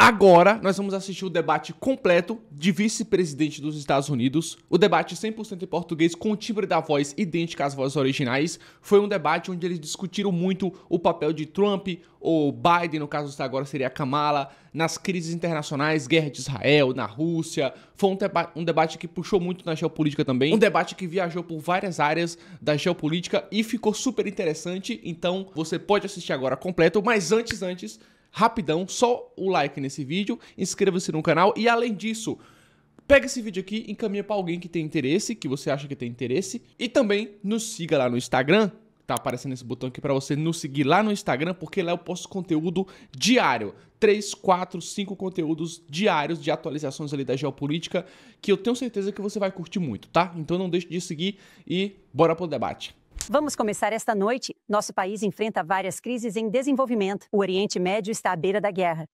Agora nós vamos assistir o debate completo de vice-presidente dos Estados Unidos. O debate 100% em português, com o timbre da voz idêntica às vozes originais. Foi um debate onde eles discutiram muito o papel de Trump ou Biden, no caso agora seria Kamala, nas crises internacionais, guerra de Israel, na Rússia. Foi um, deba um debate que puxou muito na geopolítica também. Um debate que viajou por várias áreas da geopolítica e ficou super interessante. Então você pode assistir agora completo, mas antes, antes rapidão, só o like nesse vídeo, inscreva-se no canal e além disso, pega esse vídeo aqui, encaminha para alguém que tem interesse, que você acha que tem interesse, e também nos siga lá no Instagram, tá aparecendo esse botão aqui para você nos seguir lá no Instagram, porque lá eu posto conteúdo diário. 3, 4, 5 conteúdos diários de atualizações ali da geopolítica, que eu tenho certeza que você vai curtir muito, tá? Então não deixe de seguir e bora pro debate. Vamos começar esta noite. Nosso país enfrenta várias crises em desenvolvimento. O Oriente Médio está à beira da guerra.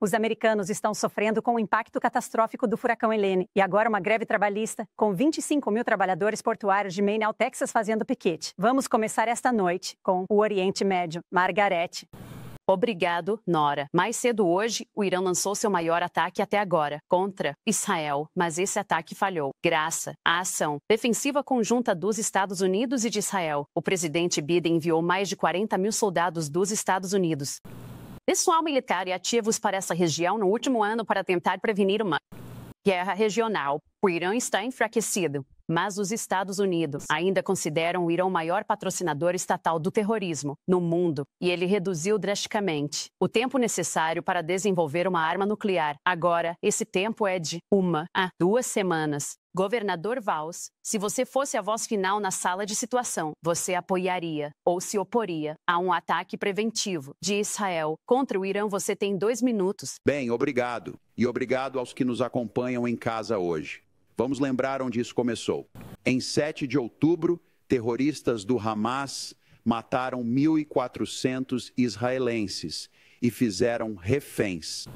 Os americanos estão sofrendo com o impacto catastrófico do furacão Helene e agora uma greve trabalhista, com 25 mil trabalhadores portuários de Maine ao Texas fazendo piquete. Vamos começar esta noite com o Oriente Médio. Margarete. Obrigado, Nora. Mais cedo hoje, o Irã lançou seu maior ataque até agora contra Israel, mas esse ataque falhou. Graça à ação defensiva conjunta dos Estados Unidos e de Israel, o presidente Biden enviou mais de 40 mil soldados dos Estados Unidos. Pessoal militar e ativos para essa região no último ano para tentar prevenir uma guerra regional. O Irã está enfraquecido mas os Estados Unidos ainda consideram o Irã o maior patrocinador estatal do terrorismo no mundo e ele reduziu drasticamente o tempo necessário para desenvolver uma arma nuclear. Agora, esse tempo é de uma a duas semanas. Governador Valls, se você fosse a voz final na sala de situação, você apoiaria ou se oporia a um ataque preventivo de Israel contra o Irã? Você tem dois minutos. Bem, obrigado. E obrigado aos que nos acompanham em casa hoje. Vamos lembrar onde isso começou. Em 7 de outubro, terroristas do Hamas mataram 1.400 israelenses e fizeram reféns.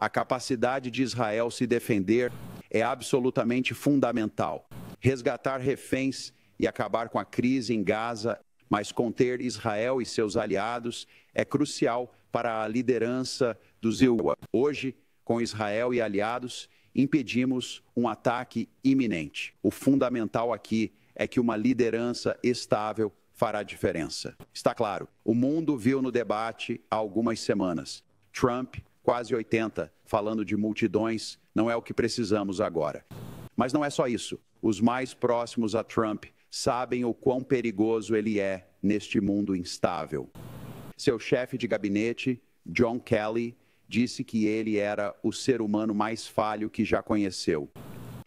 A capacidade de Israel se defender é absolutamente fundamental. Resgatar reféns e acabar com a crise em Gaza, mas conter Israel e seus aliados é crucial para a liderança do Zilwa. Hoje, com Israel e aliados, impedimos um ataque iminente. O fundamental aqui é que uma liderança estável fará diferença. Está claro, o mundo viu no debate há algumas semanas. Trump, quase 80, falando de multidões, não é o que precisamos agora. Mas não é só isso. Os mais próximos a Trump sabem o quão perigoso ele é neste mundo instável. Seu chefe de gabinete, John Kelly, disse que ele era o ser humano mais falho que já conheceu.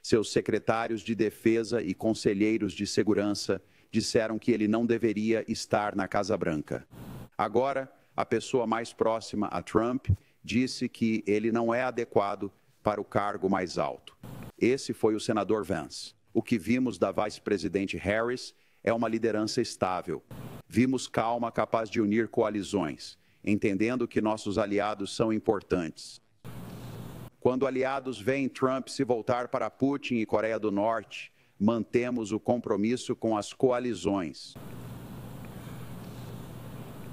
Seus secretários de defesa e conselheiros de segurança disseram que ele não deveria estar na Casa Branca. Agora, a pessoa mais próxima a Trump disse que ele não é adequado para o cargo mais alto. Esse foi o senador Vance. O que vimos da vice-presidente Harris é uma liderança estável. Vimos calma capaz de unir coalizões entendendo que nossos aliados são importantes. Quando aliados veem Trump se voltar para Putin e Coreia do Norte, mantemos o compromisso com as coalizões.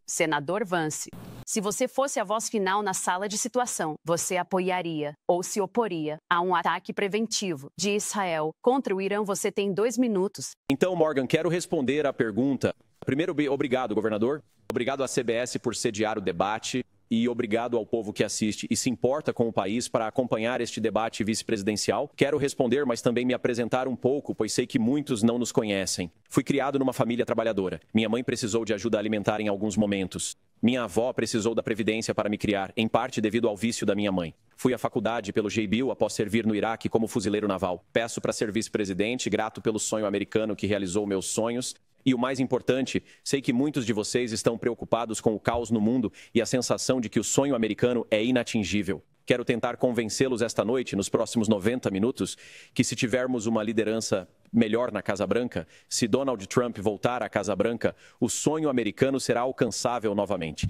Senador Vance, se você fosse a voz final na sala de situação, você apoiaria ou se oporia a um ataque preventivo de Israel contra o Irã? Você tem dois minutos. Então, Morgan, quero responder à pergunta Primeiro, obrigado, governador. Obrigado à CBS por sediar o debate e obrigado ao povo que assiste e se importa com o país para acompanhar este debate vice-presidencial. Quero responder, mas também me apresentar um pouco, pois sei que muitos não nos conhecem. Fui criado numa família trabalhadora. Minha mãe precisou de ajuda alimentar em alguns momentos. Minha avó precisou da previdência para me criar, em parte devido ao vício da minha mãe. Fui à faculdade pelo GBIL após servir no Iraque como fuzileiro naval. Peço para ser vice-presidente, grato pelo sonho americano que realizou meus sonhos e o mais importante, sei que muitos de vocês estão preocupados com o caos no mundo e a sensação de que o sonho americano é inatingível. Quero tentar convencê-los esta noite, nos próximos 90 minutos, que se tivermos uma liderança melhor na Casa Branca, se Donald Trump voltar à Casa Branca, o sonho americano será alcançável novamente.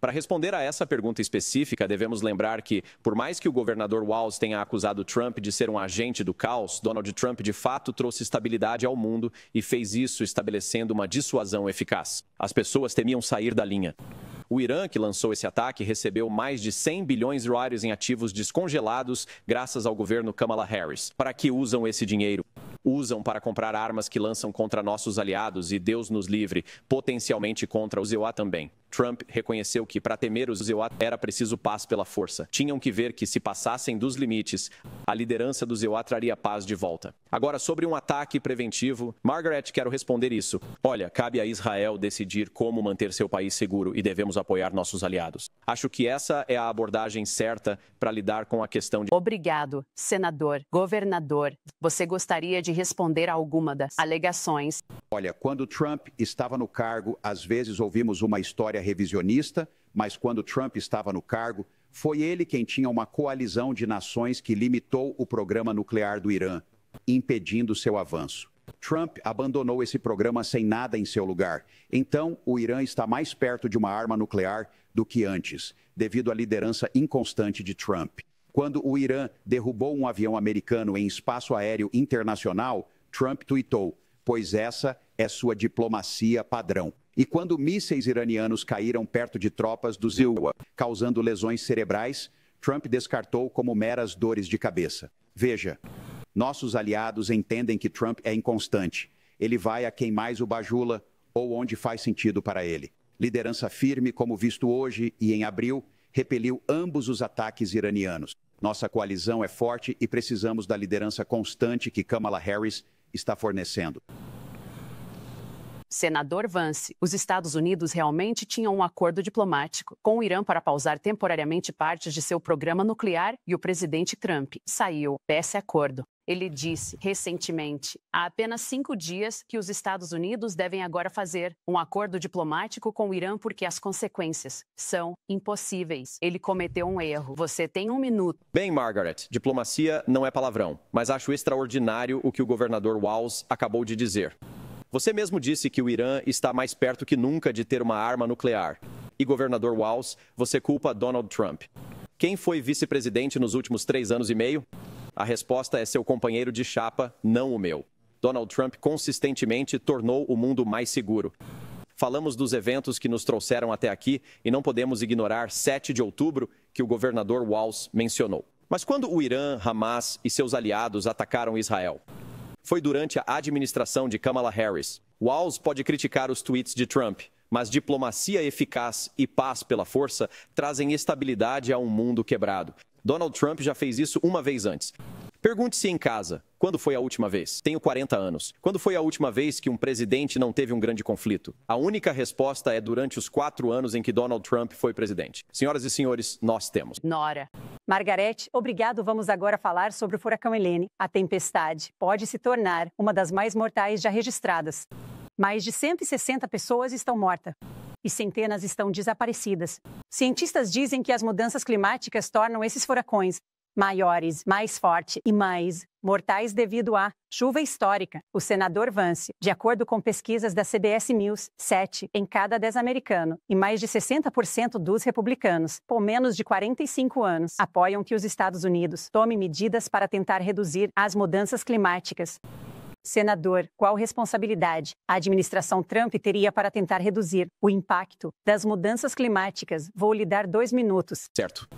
Para responder a essa pergunta específica, devemos lembrar que, por mais que o governador Walls tenha acusado Trump de ser um agente do caos, Donald Trump de fato trouxe estabilidade ao mundo e fez isso estabelecendo uma dissuasão eficaz. As pessoas temiam sair da linha. O Irã, que lançou esse ataque, recebeu mais de 100 bilhões de dólares em ativos descongelados graças ao governo Kamala Harris. Para que usam esse dinheiro? usam para comprar armas que lançam contra nossos aliados e, Deus nos livre, potencialmente contra o EUA também. Trump reconheceu que, para temer os EUA, era preciso paz pela força. Tinham que ver que, se passassem dos limites, a liderança do EUA traria paz de volta. Agora, sobre um ataque preventivo, Margaret, quero responder isso. Olha, cabe a Israel decidir como manter seu país seguro e devemos apoiar nossos aliados. Acho que essa é a abordagem certa para lidar com a questão de. Obrigado, senador, governador. Você gostaria de responder a alguma das alegações? Olha, quando Trump estava no cargo, às vezes ouvimos uma história revisionista, mas quando Trump estava no cargo, foi ele quem tinha uma coalizão de nações que limitou o programa nuclear do Irã impedindo seu avanço. Trump abandonou esse programa sem nada em seu lugar. Então, o Irã está mais perto de uma arma nuclear do que antes, devido à liderança inconstante de Trump. Quando o Irã derrubou um avião americano em espaço aéreo internacional, Trump tuitou: pois essa é sua diplomacia padrão. E quando mísseis iranianos caíram perto de tropas do Zilwa, causando lesões cerebrais, Trump descartou como meras dores de cabeça. Veja, nossos aliados entendem que Trump é inconstante. Ele vai a quem mais o bajula ou onde faz sentido para ele. Liderança firme, como visto hoje e em abril, repeliu ambos os ataques iranianos. Nossa coalizão é forte e precisamos da liderança constante que Kamala Harris está fornecendo. Senador Vance, os Estados Unidos realmente tinham um acordo diplomático com o Irã para pausar temporariamente partes de seu programa nuclear e o presidente Trump saiu desse acordo. Ele disse recentemente, há apenas cinco dias, que os Estados Unidos devem agora fazer um acordo diplomático com o Irã porque as consequências são impossíveis. Ele cometeu um erro. Você tem um minuto. Bem, Margaret, diplomacia não é palavrão, mas acho extraordinário o que o governador Walz acabou de dizer. Você mesmo disse que o Irã está mais perto que nunca de ter uma arma nuclear. E governador Walls, você culpa Donald Trump. Quem foi vice-presidente nos últimos três anos e meio? A resposta é seu companheiro de chapa, não o meu. Donald Trump consistentemente tornou o mundo mais seguro. Falamos dos eventos que nos trouxeram até aqui e não podemos ignorar 7 de outubro, que o governador Walls mencionou. Mas quando o Irã, Hamas e seus aliados atacaram Israel? foi durante a administração de Kamala Harris. Walls pode criticar os tweets de Trump, mas diplomacia eficaz e paz pela força trazem estabilidade a um mundo quebrado. Donald Trump já fez isso uma vez antes. Pergunte-se em casa, quando foi a última vez? Tenho 40 anos. Quando foi a última vez que um presidente não teve um grande conflito? A única resposta é durante os quatro anos em que Donald Trump foi presidente. Senhoras e senhores, nós temos. Nora. Margarete, obrigado. Vamos agora falar sobre o furacão Helene. A tempestade pode se tornar uma das mais mortais já registradas. Mais de 160 pessoas estão mortas e centenas estão desaparecidas. Cientistas dizem que as mudanças climáticas tornam esses furacões maiores, mais fortes e mais mortais devido à chuva histórica. O senador Vance, de acordo com pesquisas da CBS News, 7 em cada 10 americanos e mais de 60% dos republicanos com menos de 45 anos apoiam que os Estados Unidos tomem medidas para tentar reduzir as mudanças climáticas. Senador, qual responsabilidade a administração Trump teria para tentar reduzir o impacto das mudanças climáticas? Vou lhe dar dois minutos. Certo.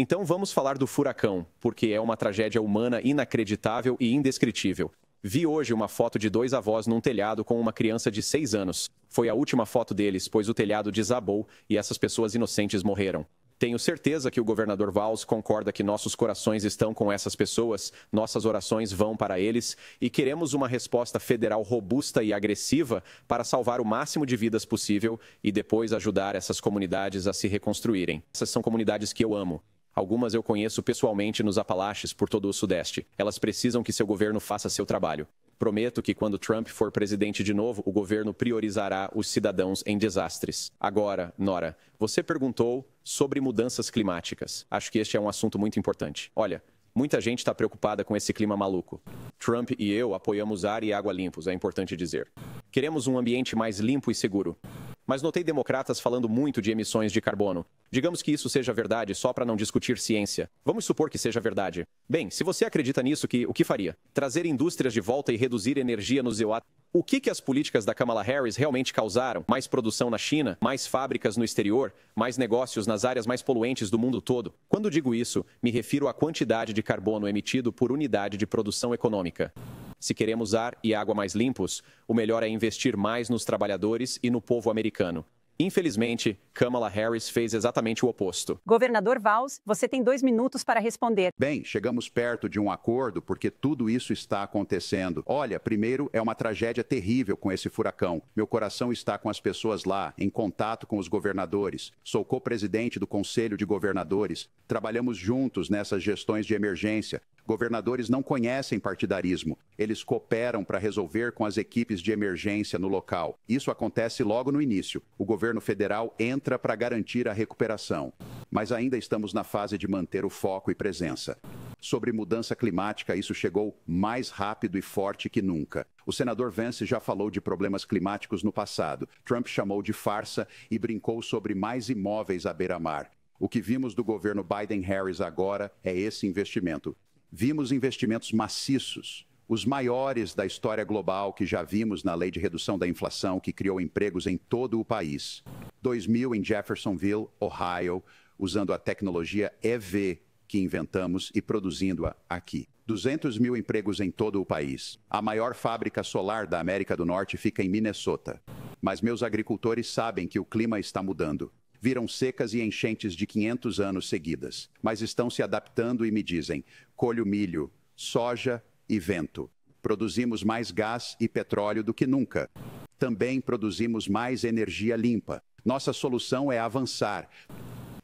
Então vamos falar do furacão, porque é uma tragédia humana inacreditável e indescritível. Vi hoje uma foto de dois avós num telhado com uma criança de 6 anos. Foi a última foto deles, pois o telhado desabou e essas pessoas inocentes morreram. Tenho certeza que o governador Valls concorda que nossos corações estão com essas pessoas, nossas orações vão para eles e queremos uma resposta federal robusta e agressiva para salvar o máximo de vidas possível e depois ajudar essas comunidades a se reconstruírem. Essas são comunidades que eu amo. Algumas eu conheço pessoalmente nos Apalaches por todo o Sudeste. Elas precisam que seu governo faça seu trabalho. Prometo que quando Trump for presidente de novo, o governo priorizará os cidadãos em desastres. Agora, Nora, você perguntou sobre mudanças climáticas. Acho que este é um assunto muito importante. Olha, Muita gente está preocupada com esse clima maluco. Trump e eu apoiamos ar e água limpos, é importante dizer. Queremos um ambiente mais limpo e seguro mas notei democratas falando muito de emissões de carbono. Digamos que isso seja verdade só para não discutir ciência. Vamos supor que seja verdade. Bem, se você acredita nisso, que o que faria? Trazer indústrias de volta e reduzir energia no EUA. O que, que as políticas da Kamala Harris realmente causaram? Mais produção na China, mais fábricas no exterior, mais negócios nas áreas mais poluentes do mundo todo. Quando digo isso, me refiro à quantidade de carbono emitido por unidade de produção econômica. Se queremos ar e água mais limpos, o melhor é investir mais nos trabalhadores e no povo americano. Infelizmente, Kamala Harris fez exatamente o oposto. Governador Valls, você tem dois minutos para responder. Bem, chegamos perto de um acordo porque tudo isso está acontecendo. Olha, primeiro, é uma tragédia terrível com esse furacão. Meu coração está com as pessoas lá, em contato com os governadores. Sou co-presidente do Conselho de Governadores. Trabalhamos juntos nessas gestões de emergência. Governadores não conhecem partidarismo. Eles cooperam para resolver com as equipes de emergência no local. Isso acontece logo no início. O governo federal entra para garantir a recuperação. Mas ainda estamos na fase de manter o foco e presença. Sobre mudança climática, isso chegou mais rápido e forte que nunca. O senador Vance já falou de problemas climáticos no passado. Trump chamou de farsa e brincou sobre mais imóveis à beira-mar. O que vimos do governo Biden-Harris agora é esse investimento. Vimos investimentos maciços, os maiores da história global que já vimos na lei de redução da inflação, que criou empregos em todo o país. 2000 em Jeffersonville, Ohio, usando a tecnologia EV que inventamos e produzindo-a aqui. 200 mil empregos em todo o país. A maior fábrica solar da América do Norte fica em Minnesota. Mas meus agricultores sabem que o clima está mudando viram secas e enchentes de 500 anos seguidas, mas estão se adaptando e me dizem: colho milho, soja e vento. Produzimos mais gás e petróleo do que nunca. Também produzimos mais energia limpa. Nossa solução é avançar,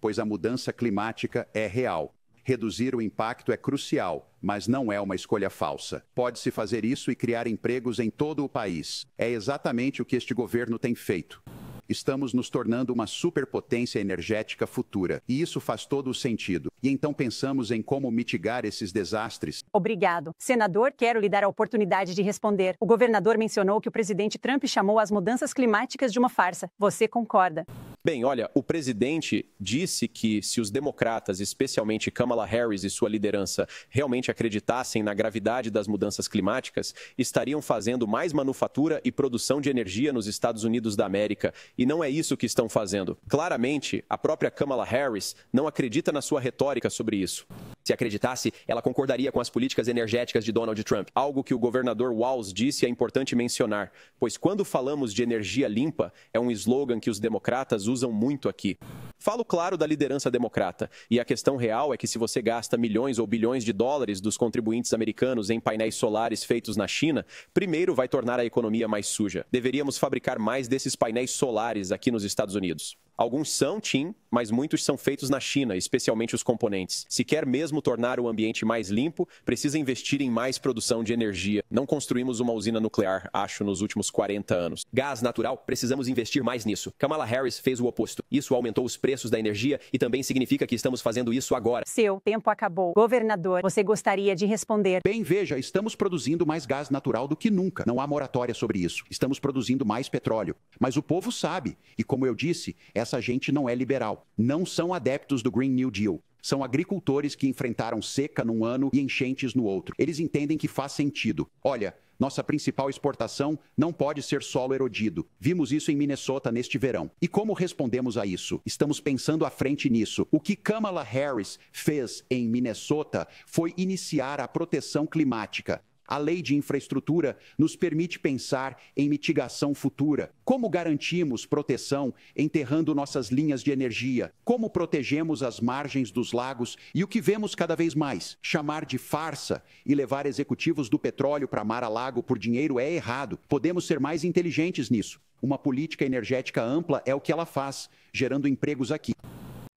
pois a mudança climática é real. Reduzir o impacto é crucial, mas não é uma escolha falsa. Pode-se fazer isso e criar empregos em todo o país. É exatamente o que este governo tem feito. Estamos nos tornando uma superpotência energética futura, e isso faz todo o sentido. E então pensamos em como mitigar esses desastres. Obrigado. Senador, quero lhe dar a oportunidade de responder. O governador mencionou que o presidente Trump chamou as mudanças climáticas de uma farsa. Você concorda? Bem, olha, o presidente disse que se os democratas, especialmente Kamala Harris e sua liderança, realmente acreditassem na gravidade das mudanças climáticas, estariam fazendo mais manufatura e produção de energia nos Estados Unidos da América. E não é isso que estão fazendo. Claramente, a própria Kamala Harris não acredita na sua retórica sobre isso. Se acreditasse, ela concordaria com as políticas energéticas de Donald Trump, algo que o governador Walz disse é importante mencionar, pois quando falamos de energia limpa, é um slogan que os democratas usam usam muito aqui. Falo claro da liderança democrata, e a questão real é que se você gasta milhões ou bilhões de dólares dos contribuintes americanos em painéis solares feitos na China, primeiro vai tornar a economia mais suja. Deveríamos fabricar mais desses painéis solares aqui nos Estados Unidos. Alguns são TIM, mas muitos são feitos na China, especialmente os componentes. Se quer mesmo tornar o ambiente mais limpo, precisa investir em mais produção de energia. Não construímos uma usina nuclear, acho, nos últimos 40 anos. Gás natural, precisamos investir mais nisso. Kamala Harris fez o oposto. Isso aumentou os preços da energia e também significa que estamos fazendo isso agora. Seu tempo acabou. Governador, você gostaria de responder? Bem, veja, estamos produzindo mais gás natural do que nunca. Não há moratória sobre isso. Estamos produzindo mais petróleo. Mas o povo sabe, e como eu disse, essa gente não é liberal não são adeptos do Green New Deal. São agricultores que enfrentaram seca num ano e enchentes no outro. Eles entendem que faz sentido. Olha, nossa principal exportação não pode ser solo erodido. Vimos isso em Minnesota neste verão. E como respondemos a isso? Estamos pensando à frente nisso. O que Kamala Harris fez em Minnesota foi iniciar a proteção climática. A lei de infraestrutura nos permite pensar em mitigação futura. Como garantimos proteção enterrando nossas linhas de energia? Como protegemos as margens dos lagos e o que vemos cada vez mais? Chamar de farsa e levar executivos do petróleo para mar a lago por dinheiro é errado. Podemos ser mais inteligentes nisso. Uma política energética ampla é o que ela faz, gerando empregos aqui.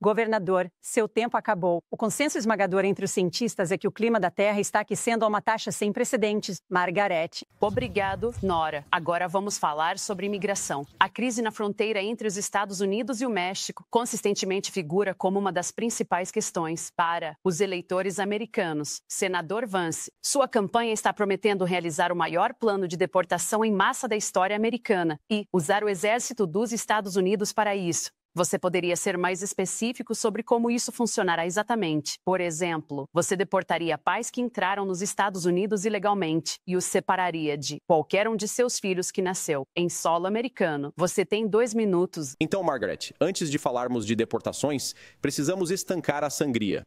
Governador, seu tempo acabou. O consenso esmagador entre os cientistas é que o clima da Terra está aquecendo a uma taxa sem precedentes. Margarete. Obrigado, Nora. Agora vamos falar sobre imigração. A crise na fronteira entre os Estados Unidos e o México consistentemente figura como uma das principais questões para os eleitores americanos. Senador Vance, sua campanha está prometendo realizar o maior plano de deportação em massa da história americana e usar o exército dos Estados Unidos para isso. Você poderia ser mais específico sobre como isso funcionará exatamente. Por exemplo, você deportaria pais que entraram nos Estados Unidos ilegalmente e os separaria de qualquer um de seus filhos que nasceu em solo americano. Você tem dois minutos. Então, Margaret, antes de falarmos de deportações, precisamos estancar a sangria.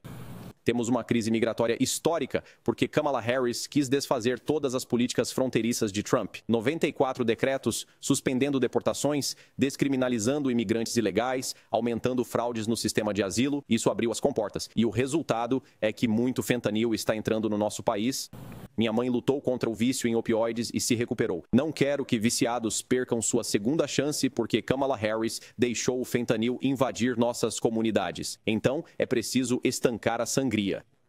Temos uma crise migratória histórica porque Kamala Harris quis desfazer todas as políticas fronteiriças de Trump. 94 decretos suspendendo deportações, descriminalizando imigrantes ilegais, aumentando fraudes no sistema de asilo. Isso abriu as comportas. E o resultado é que muito fentanil está entrando no nosso país. Minha mãe lutou contra o vício em opioides e se recuperou. Não quero que viciados percam sua segunda chance porque Kamala Harris deixou o fentanil invadir nossas comunidades. Então, é preciso estancar a sangria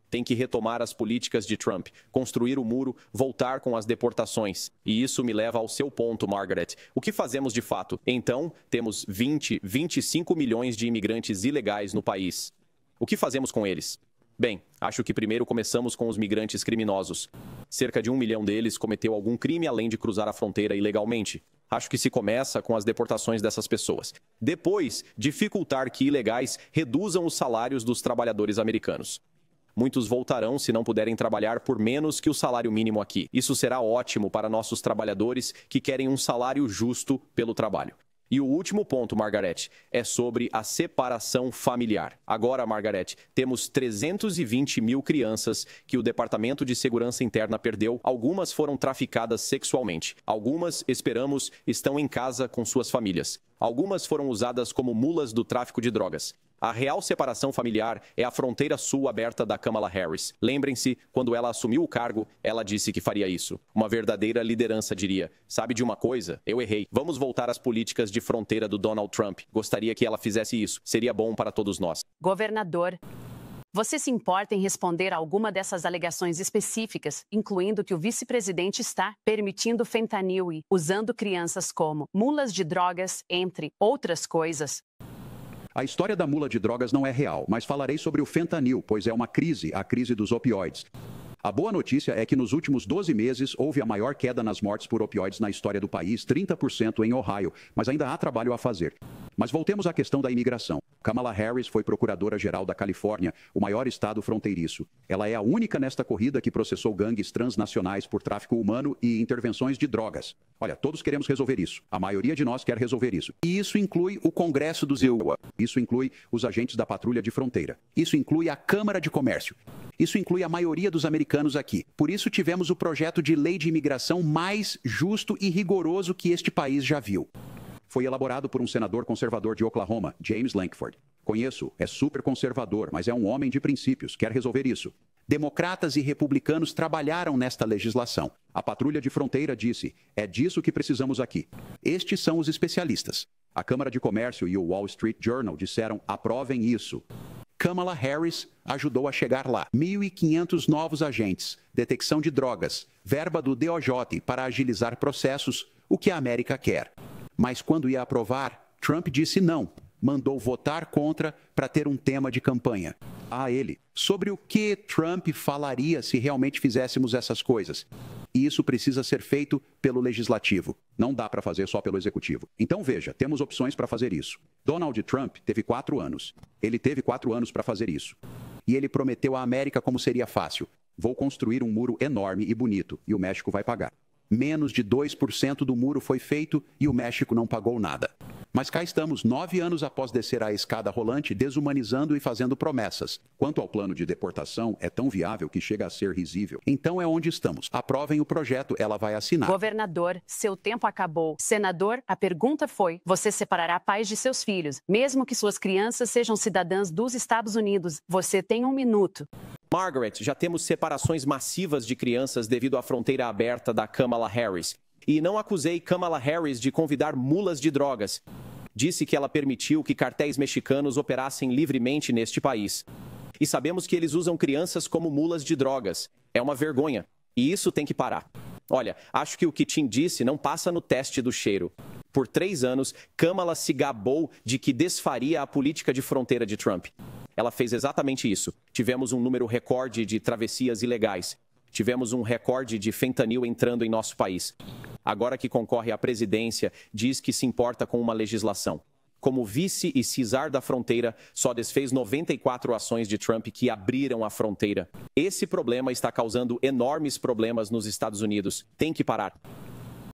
tem que retomar as políticas de Trump, construir o muro, voltar com as deportações. E isso me leva ao seu ponto, Margaret. O que fazemos de fato? Então, temos 20, 25 milhões de imigrantes ilegais no país. O que fazemos com eles? Bem, acho que primeiro começamos com os migrantes criminosos. Cerca de um milhão deles cometeu algum crime além de cruzar a fronteira ilegalmente. Acho que se começa com as deportações dessas pessoas. Depois, dificultar que ilegais reduzam os salários dos trabalhadores americanos. Muitos voltarão se não puderem trabalhar por menos que o salário mínimo aqui. Isso será ótimo para nossos trabalhadores que querem um salário justo pelo trabalho. E o último ponto, Margarete, é sobre a separação familiar. Agora, Margarete, temos 320 mil crianças que o Departamento de Segurança Interna perdeu. Algumas foram traficadas sexualmente. Algumas, esperamos, estão em casa com suas famílias. Algumas foram usadas como mulas do tráfico de drogas. A real separação familiar é a fronteira sul aberta da Kamala Harris. Lembrem-se, quando ela assumiu o cargo, ela disse que faria isso. Uma verdadeira liderança, diria. Sabe de uma coisa? Eu errei. Vamos voltar às políticas de fronteira do Donald Trump. Gostaria que ela fizesse isso. Seria bom para todos nós. Governador. Você se importa em responder a alguma dessas alegações específicas, incluindo que o vice-presidente está permitindo fentanil e usando crianças como mulas de drogas, entre outras coisas? A história da mula de drogas não é real, mas falarei sobre o fentanil, pois é uma crise, a crise dos opioides. A boa notícia é que nos últimos 12 meses houve a maior queda nas mortes por opioides na história do país, 30% em Ohio, mas ainda há trabalho a fazer. Mas voltemos à questão da imigração. Kamala Harris foi procuradora-geral da Califórnia, o maior estado fronteiriço. Ela é a única nesta corrida que processou gangues transnacionais por tráfico humano e intervenções de drogas. Olha, todos queremos resolver isso. A maioria de nós quer resolver isso. E isso inclui o Congresso do EUA. Isso inclui os agentes da patrulha de fronteira. Isso inclui a Câmara de Comércio. Isso inclui a maioria dos americanos aqui. Por isso, tivemos o projeto de lei de imigração mais justo e rigoroso que este país já viu. Foi elaborado por um senador conservador de Oklahoma, James Lankford. Conheço, é super conservador, mas é um homem de princípios, quer resolver isso. Democratas e republicanos trabalharam nesta legislação. A patrulha de fronteira disse: é disso que precisamos aqui. Estes são os especialistas. A Câmara de Comércio e o Wall Street Journal disseram: aprovem isso. Kamala Harris ajudou a chegar lá. 1.500 novos agentes, detecção de drogas, verba do DOJ para agilizar processos, o que a América quer. Mas quando ia aprovar, Trump disse não, mandou votar contra para ter um tema de campanha. A ele, sobre o que Trump falaria se realmente fizéssemos essas coisas. E isso precisa ser feito pelo legislativo. Não dá para fazer só pelo executivo. Então veja, temos opções para fazer isso. Donald Trump teve quatro anos. Ele teve quatro anos para fazer isso. E ele prometeu à América como seria fácil. Vou construir um muro enorme e bonito, e o México vai pagar. Menos de 2% do muro foi feito e o México não pagou nada. Mas cá estamos, nove anos após descer a escada rolante, desumanizando e fazendo promessas. Quanto ao plano de deportação, é tão viável que chega a ser risível. Então é onde estamos. Aprovem o projeto, ela vai assinar. Governador, seu tempo acabou. Senador, a pergunta foi: você separará pais de seus filhos, mesmo que suas crianças sejam cidadãs dos Estados Unidos? Você tem um minuto. Margaret, já temos separações massivas de crianças devido à fronteira aberta da Kamala Harris. E não acusei Kamala Harris de convidar mulas de drogas. Disse que ela permitiu que cartéis mexicanos operassem livremente neste país. E sabemos que eles usam crianças como mulas de drogas. É uma vergonha. E isso tem que parar. Olha, acho que o que Tim disse não passa no teste do cheiro. Por três anos, Kamala se gabou de que desfaria a política de fronteira de Trump. Ela fez exatamente isso. Tivemos um número recorde de travessias ilegais. Tivemos um recorde de fentanil entrando em nosso país. Agora que concorre à presidência, diz que se importa com uma legislação. Como vice e cisar da fronteira, só desfez 94 ações de Trump que abriram a fronteira. Esse problema está causando enormes problemas nos Estados Unidos. Tem que parar.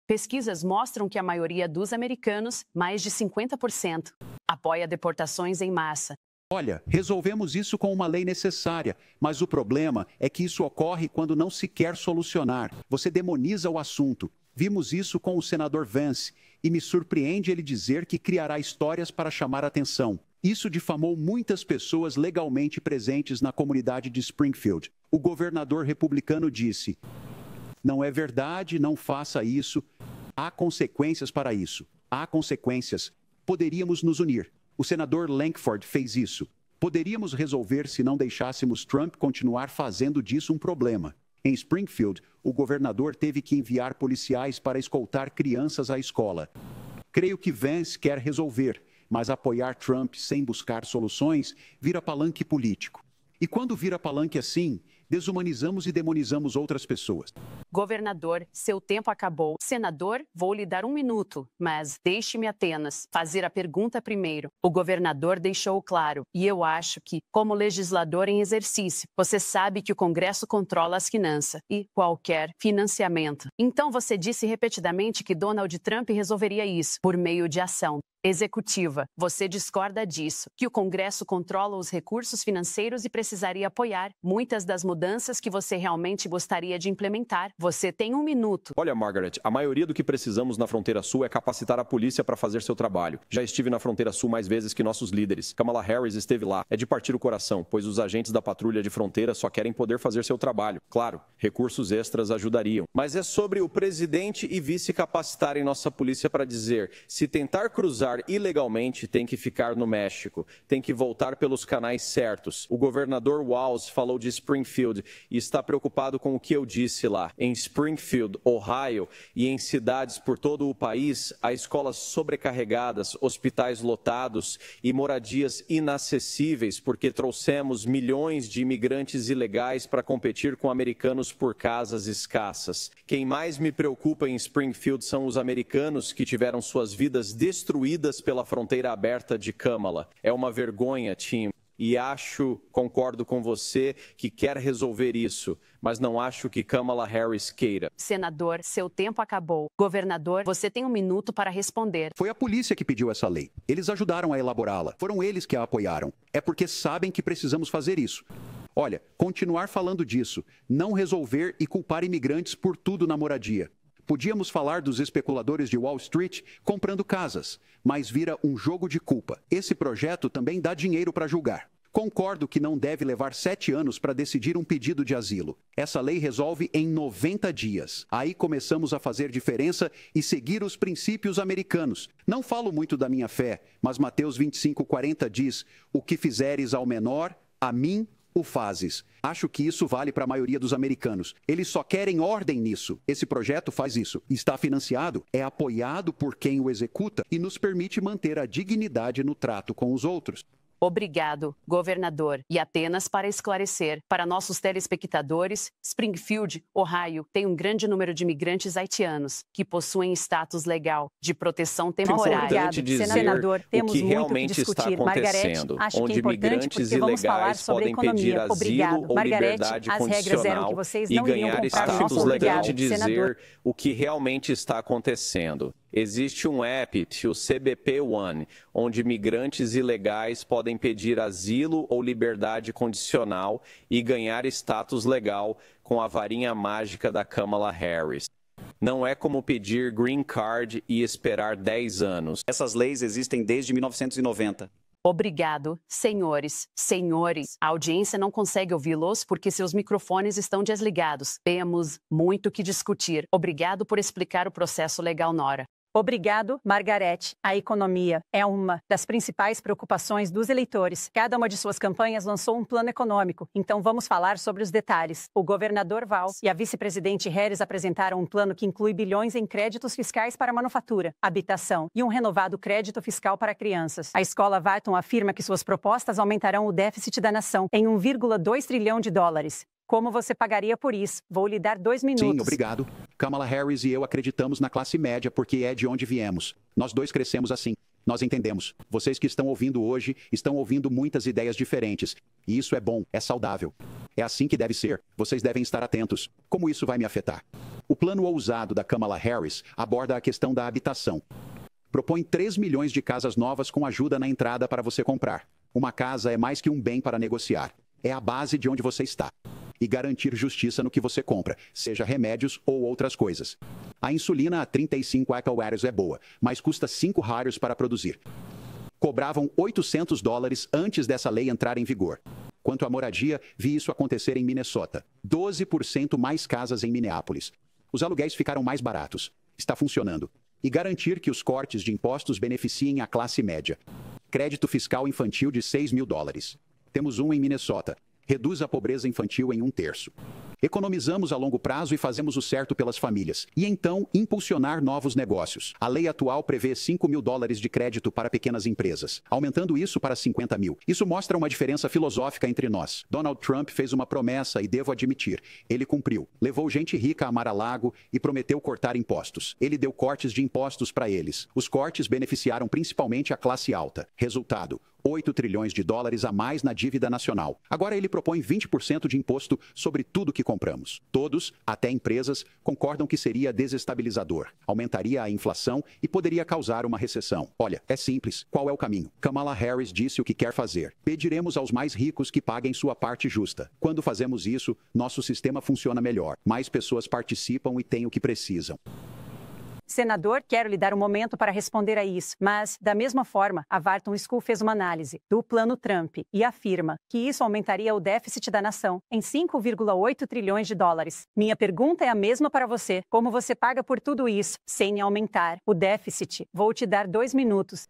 Pesquisas mostram que a maioria dos americanos, mais de 50%, apoia deportações em massa Olha, resolvemos isso com uma lei necessária, mas o problema é que isso ocorre quando não se quer solucionar. Você demoniza o assunto. Vimos isso com o senador Vance, e me surpreende ele dizer que criará histórias para chamar atenção. Isso difamou muitas pessoas legalmente presentes na comunidade de Springfield. O governador republicano disse: Não é verdade, não faça isso. Há consequências para isso. Há consequências. Poderíamos nos unir. O senador Lankford fez isso. Poderíamos resolver se não deixássemos Trump continuar fazendo disso um problema. Em Springfield, o governador teve que enviar policiais para escoltar crianças à escola. Creio que Vance quer resolver, mas apoiar Trump sem buscar soluções vira palanque político. E quando vira palanque assim, desumanizamos e demonizamos outras pessoas. Governador, seu tempo acabou. Senador, vou lhe dar um minuto, mas deixe-me apenas fazer a pergunta primeiro. O governador deixou claro, e eu acho que, como legislador em exercício, você sabe que o Congresso controla as finanças e qualquer financiamento. Então você disse repetidamente que Donald Trump resolveria isso por meio de ação. Executiva, você discorda disso, que o Congresso controla os recursos financeiros e precisaria apoiar muitas das mudanças que você realmente gostaria de implementar. Você tem um minuto. Olha, Margaret, a maioria do que precisamos na fronteira sul é capacitar a polícia para fazer seu trabalho. Já estive na fronteira sul mais vezes que nossos líderes. Kamala Harris esteve lá. É de partir o coração, pois os agentes da patrulha de fronteira só querem poder fazer seu trabalho. Claro, recursos extras ajudariam. Mas é sobre o presidente e vice capacitarem nossa polícia para dizer: se tentar cruzar entrar ilegalmente tem que ficar no México, tem que voltar pelos canais certos. O governador Walls falou de Springfield e está preocupado com o que eu disse lá. Em Springfield, Ohio e em cidades por todo o país, há escolas sobrecarregadas, hospitais lotados e moradias inacessíveis porque trouxemos milhões de imigrantes ilegais para competir com americanos por casas escassas. Quem mais me preocupa em Springfield são os americanos que tiveram suas vidas destruídas pela fronteira aberta de Câmara. É uma vergonha, Tim. E acho, concordo com você, que quer resolver isso, mas não acho que Kamala Harris queira. Senador, seu tempo acabou. Governador, você tem um minuto para responder. Foi a polícia que pediu essa lei. Eles ajudaram a elaborá-la. Foram eles que a apoiaram. É porque sabem que precisamos fazer isso. Olha, continuar falando disso, não resolver e culpar imigrantes por tudo na moradia. Podíamos falar dos especuladores de Wall Street comprando casas, mas vira um jogo de culpa. Esse projeto também dá dinheiro para julgar. Concordo que não deve levar sete anos para decidir um pedido de asilo. Essa lei resolve em 90 dias. Aí começamos a fazer diferença e seguir os princípios americanos. Não falo muito da minha fé, mas Mateus 25:40 diz: O que fizeres ao menor, a mim o fazes. Acho que isso vale para a maioria dos americanos. Eles só querem ordem nisso. Esse projeto faz isso. Está financiado, é apoiado por quem o executa e nos permite manter a dignidade no trato com os outros. Obrigado, governador. E apenas para esclarecer, para nossos telespectadores, Springfield, Ohio, tem um grande número de imigrantes haitianos que possuem status legal de proteção temporária. Obrigado, senador. Temos o que muito que discutir. Margarete, acho que é importante porque vamos falar sobre a economia. Obrigado, Margarete. As regras eram que vocês não iriam comprar. Acho importante dizer Senador. o que realmente está acontecendo. Existe um app, o CBP One, onde migrantes ilegais podem pedir asilo ou liberdade condicional e ganhar status legal com a varinha mágica da Kamala Harris. Não é como pedir green card e esperar 10 anos. Essas leis existem desde 1990. Obrigado, senhores, senhores. A audiência não consegue ouvi-los porque seus microfones estão desligados. Temos muito que discutir. Obrigado por explicar o processo legal, Nora. Obrigado, Margarete. A economia é uma das principais preocupações dos eleitores. Cada uma de suas campanhas lançou um plano econômico, então vamos falar sobre os detalhes. O governador Valls e a vice-presidente Harris apresentaram um plano que inclui bilhões em créditos fiscais para manufatura, habitação e um renovado crédito fiscal para crianças. A escola Vaton afirma que suas propostas aumentarão o déficit da nação em 1,2 trilhão de dólares, como você pagaria por isso? Vou lhe dar dois minutos. Sim, obrigado. Kamala Harris e eu acreditamos na classe média porque é de onde viemos. Nós dois crescemos assim. Nós entendemos. Vocês que estão ouvindo hoje estão ouvindo muitas ideias diferentes. E isso é bom, é saudável. É assim que deve ser. Vocês devem estar atentos. Como isso vai me afetar? O plano ousado da Kamala Harris aborda a questão da habitação. Propõe 3 milhões de casas novas com ajuda na entrada para você comprar. Uma casa é mais que um bem para negociar é a base de onde você está. E garantir justiça no que você compra, seja remédios ou outras coisas. A insulina a 35 aquawatts é boa, mas custa 5 raros para produzir. Cobravam 800 dólares antes dessa lei entrar em vigor. Quanto à moradia, vi isso acontecer em Minnesota. 12% mais casas em Minneapolis. Os aluguéis ficaram mais baratos. Está funcionando. E garantir que os cortes de impostos beneficiem a classe média. Crédito fiscal infantil de 6 mil dólares. Temos um em Minnesota. Reduz a pobreza infantil em um terço. Economizamos a longo prazo e fazemos o certo pelas famílias. E então, impulsionar novos negócios. A lei atual prevê 5 mil dólares de crédito para pequenas empresas, aumentando isso para 50 mil. Isso mostra uma diferença filosófica entre nós. Donald Trump fez uma promessa e devo admitir, ele cumpriu. Levou gente rica a Mar-a-Lago e prometeu cortar impostos. Ele deu cortes de impostos para eles. Os cortes beneficiaram principalmente a classe alta. Resultado: 8 trilhões de dólares a mais na dívida nacional. Agora ele propõe 20% de imposto sobre tudo que compramos. Todos, até empresas, concordam que seria desestabilizador, aumentaria a inflação e poderia causar uma recessão. Olha, é simples. Qual é o caminho? Kamala Harris disse o que quer fazer. Pediremos aos mais ricos que paguem sua parte justa. Quando fazemos isso, nosso sistema funciona melhor. Mais pessoas participam e têm o que precisam. Senador, quero lhe dar um momento para responder a isso, mas, da mesma forma, a Varton School fez uma análise do plano Trump e afirma que isso aumentaria o déficit da nação em 5,8 trilhões de dólares. Minha pergunta é a mesma para você. Como você paga por tudo isso sem aumentar o déficit? Vou te dar dois minutos.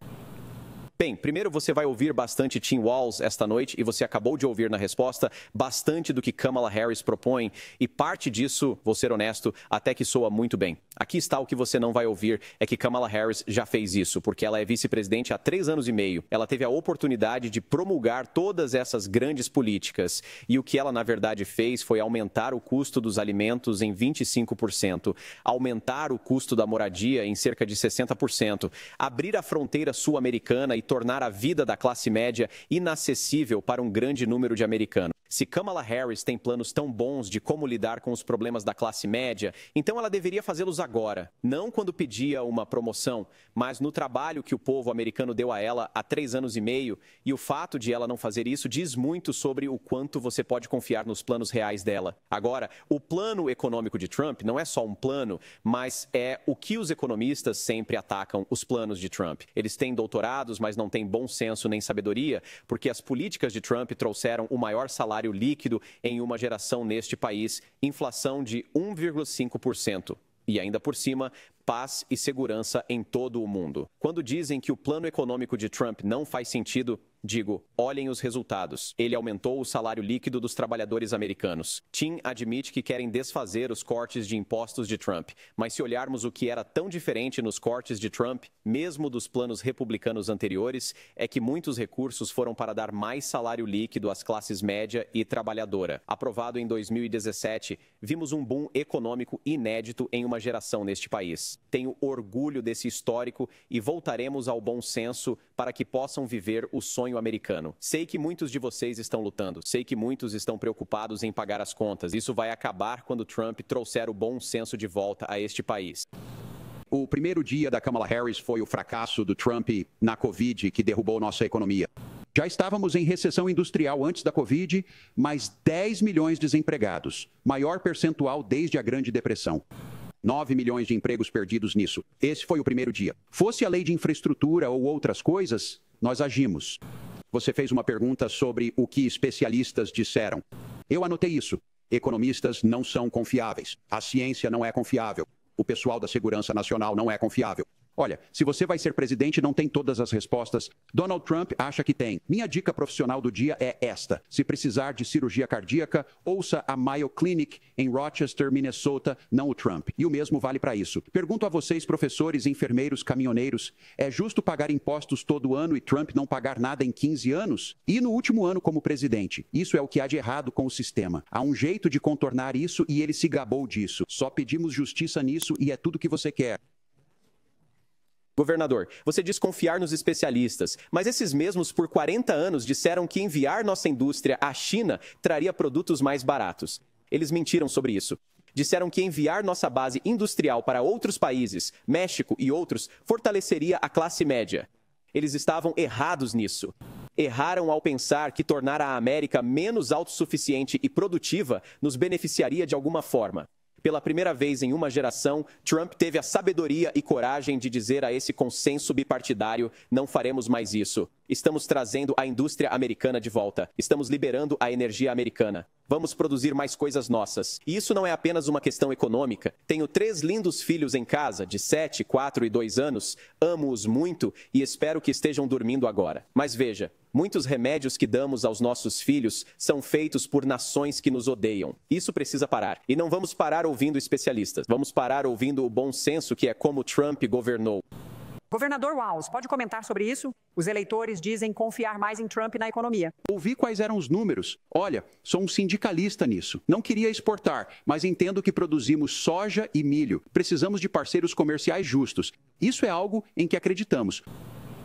Bem, primeiro você vai ouvir bastante Tim Walls esta noite e você acabou de ouvir na resposta bastante do que Kamala Harris propõe e parte disso, vou ser honesto, até que soa muito bem. Aqui está o que você não vai ouvir, é que Kamala Harris já fez isso, porque ela é vice-presidente há três anos e meio. Ela teve a oportunidade de promulgar todas essas grandes políticas e o que ela na verdade fez foi aumentar o custo dos alimentos em 25%, aumentar o custo da moradia em cerca de 60%, abrir a fronteira sul-americana e tornar a vida da classe média inacessível para um grande número de americanos. Se Kamala Harris tem planos tão bons de como lidar com os problemas da classe média, então ela deveria fazê-los agora, não quando pedia uma promoção, mas no trabalho que o povo americano deu a ela há três anos e meio. E o fato de ela não fazer isso diz muito sobre o quanto você pode confiar nos planos reais dela. Agora, o plano econômico de Trump não é só um plano, mas é o que os economistas sempre atacam os planos de Trump. Eles têm doutorados, mas não têm bom senso nem sabedoria, porque as políticas de Trump trouxeram o maior salário líquido em uma geração neste país, inflação de 1,5%. E ainda por cima, paz e segurança em todo o mundo. Quando dizem que o plano econômico de Trump não faz sentido, Digo, olhem os resultados. Ele aumentou o salário líquido dos trabalhadores americanos. Tim admite que querem desfazer os cortes de impostos de Trump, mas se olharmos o que era tão diferente nos cortes de Trump, mesmo dos planos republicanos anteriores, é que muitos recursos foram para dar mais salário líquido às classes média e trabalhadora. Aprovado em 2017, vimos um boom econômico inédito em uma geração neste país. Tenho orgulho desse histórico e voltaremos ao bom senso para que possam viver o sonho sonho americano. Sei que muitos de vocês estão lutando, sei que muitos estão preocupados em pagar as contas. Isso vai acabar quando Trump trouxer o bom senso de volta a este país. O primeiro dia da Kamala Harris foi o fracasso do Trump na Covid que derrubou nossa economia. Já estávamos em recessão industrial antes da Covid, mas 10 milhões de desempregados, maior percentual desde a Grande Depressão. 9 milhões de empregos perdidos nisso. Esse foi o primeiro dia. Fosse a lei de infraestrutura ou outras coisas, nós agimos. Você fez uma pergunta sobre o que especialistas disseram. Eu anotei isso. Economistas não são confiáveis. A ciência não é confiável. O pessoal da Segurança Nacional não é confiável. Olha, se você vai ser presidente, não tem todas as respostas. Donald Trump acha que tem. Minha dica profissional do dia é esta: se precisar de cirurgia cardíaca, ouça a Mayo Clinic em Rochester, Minnesota, não o Trump. E o mesmo vale para isso. Pergunto a vocês, professores, enfermeiros, caminhoneiros: é justo pagar impostos todo ano e Trump não pagar nada em 15 anos? E no último ano como presidente? Isso é o que há de errado com o sistema. Há um jeito de contornar isso e ele se gabou disso. Só pedimos justiça nisso e é tudo que você quer. Governador, você diz confiar nos especialistas, mas esses mesmos por 40 anos disseram que enviar nossa indústria à China traria produtos mais baratos. Eles mentiram sobre isso. Disseram que enviar nossa base industrial para outros países, México e outros, fortaleceria a classe média. Eles estavam errados nisso. Erraram ao pensar que tornar a América menos autossuficiente e produtiva nos beneficiaria de alguma forma. Pela primeira vez em uma geração, Trump teve a sabedoria e coragem de dizer a esse consenso bipartidário: não faremos mais isso. Estamos trazendo a indústria americana de volta. Estamos liberando a energia americana. Vamos produzir mais coisas nossas. E isso não é apenas uma questão econômica. Tenho três lindos filhos em casa, de 7, 4 e 2 anos. Amo-os muito e espero que estejam dormindo agora. Mas veja, muitos remédios que damos aos nossos filhos são feitos por nações que nos odeiam. Isso precisa parar. E não vamos parar ouvindo especialistas. Vamos parar ouvindo o bom senso que é como Trump governou. Governador Walls, pode comentar sobre isso? Os eleitores dizem confiar mais em Trump na economia. Ouvi quais eram os números. Olha, sou um sindicalista nisso. Não queria exportar, mas entendo que produzimos soja e milho. Precisamos de parceiros comerciais justos. Isso é algo em que acreditamos.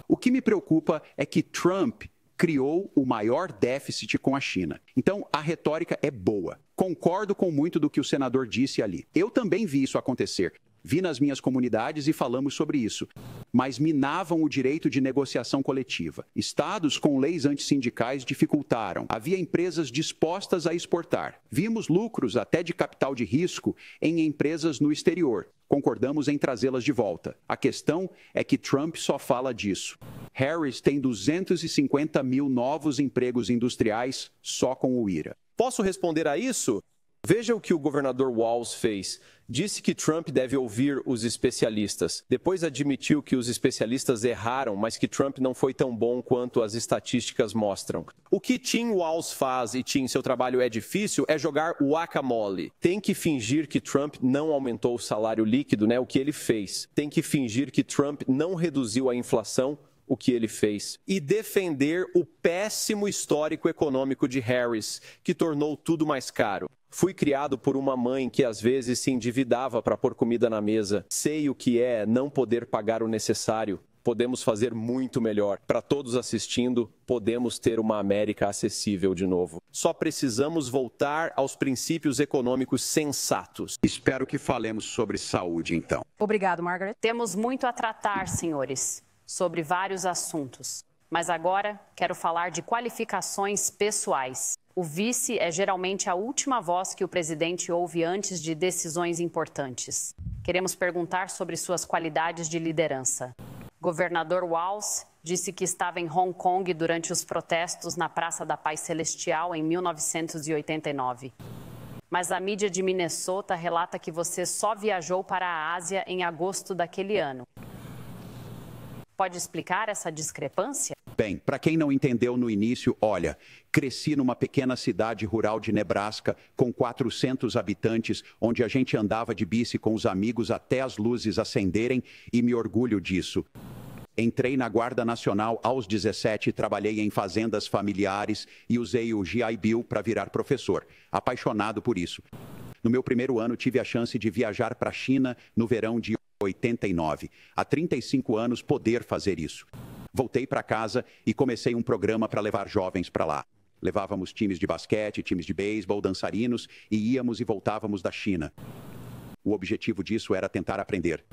O que me preocupa é que Trump criou o maior déficit com a China. Então, a retórica é boa. Concordo com muito do que o senador disse ali. Eu também vi isso acontecer vi nas minhas comunidades e falamos sobre isso, mas minavam o direito de negociação coletiva. Estados com leis antissindicais dificultaram. Havia empresas dispostas a exportar. Vimos lucros até de capital de risco em empresas no exterior. Concordamos em trazê-las de volta. A questão é que Trump só fala disso. Harris tem 250 mil novos empregos industriais só com o IRA. Posso responder a isso? Veja o que o governador Walls fez disse que Trump deve ouvir os especialistas. Depois admitiu que os especialistas erraram, mas que Trump não foi tão bom quanto as estatísticas mostram. O que Tim Walls faz, e Tim, seu trabalho é difícil, é jogar o acamole. Tem que fingir que Trump não aumentou o salário líquido, né? O que ele fez. Tem que fingir que Trump não reduziu a inflação, o que ele fez e defender o péssimo histórico econômico de Harris, que tornou tudo mais caro. Fui criado por uma mãe que às vezes se endividava para pôr comida na mesa. Sei o que é não poder pagar o necessário. Podemos fazer muito melhor. Para todos assistindo, podemos ter uma América acessível de novo. Só precisamos voltar aos princípios econômicos sensatos. Espero que falemos sobre saúde, então. Obrigado, Margaret. Temos muito a tratar, senhores, sobre vários assuntos. Mas agora quero falar de qualificações pessoais. O vice é geralmente a última voz que o presidente ouve antes de decisões importantes. Queremos perguntar sobre suas qualidades de liderança. Governador Walls disse que estava em Hong Kong durante os protestos na Praça da Paz Celestial em 1989. Mas a mídia de Minnesota relata que você só viajou para a Ásia em agosto daquele ano. Pode explicar essa discrepância? Bem, para quem não entendeu no início, olha, cresci numa pequena cidade rural de Nebraska com 400 habitantes, onde a gente andava de bici com os amigos até as luzes acenderem e me orgulho disso. Entrei na Guarda Nacional aos 17, trabalhei em fazendas familiares e usei o GI Bill para virar professor, apaixonado por isso. No meu primeiro ano, tive a chance de viajar para a China no verão de 89. Há 35 anos, poder fazer isso voltei para casa e comecei um programa para levar jovens para lá. Levávamos times de basquete, times de beisebol, dançarinos e íamos e voltávamos da China. O objetivo disso era tentar aprender.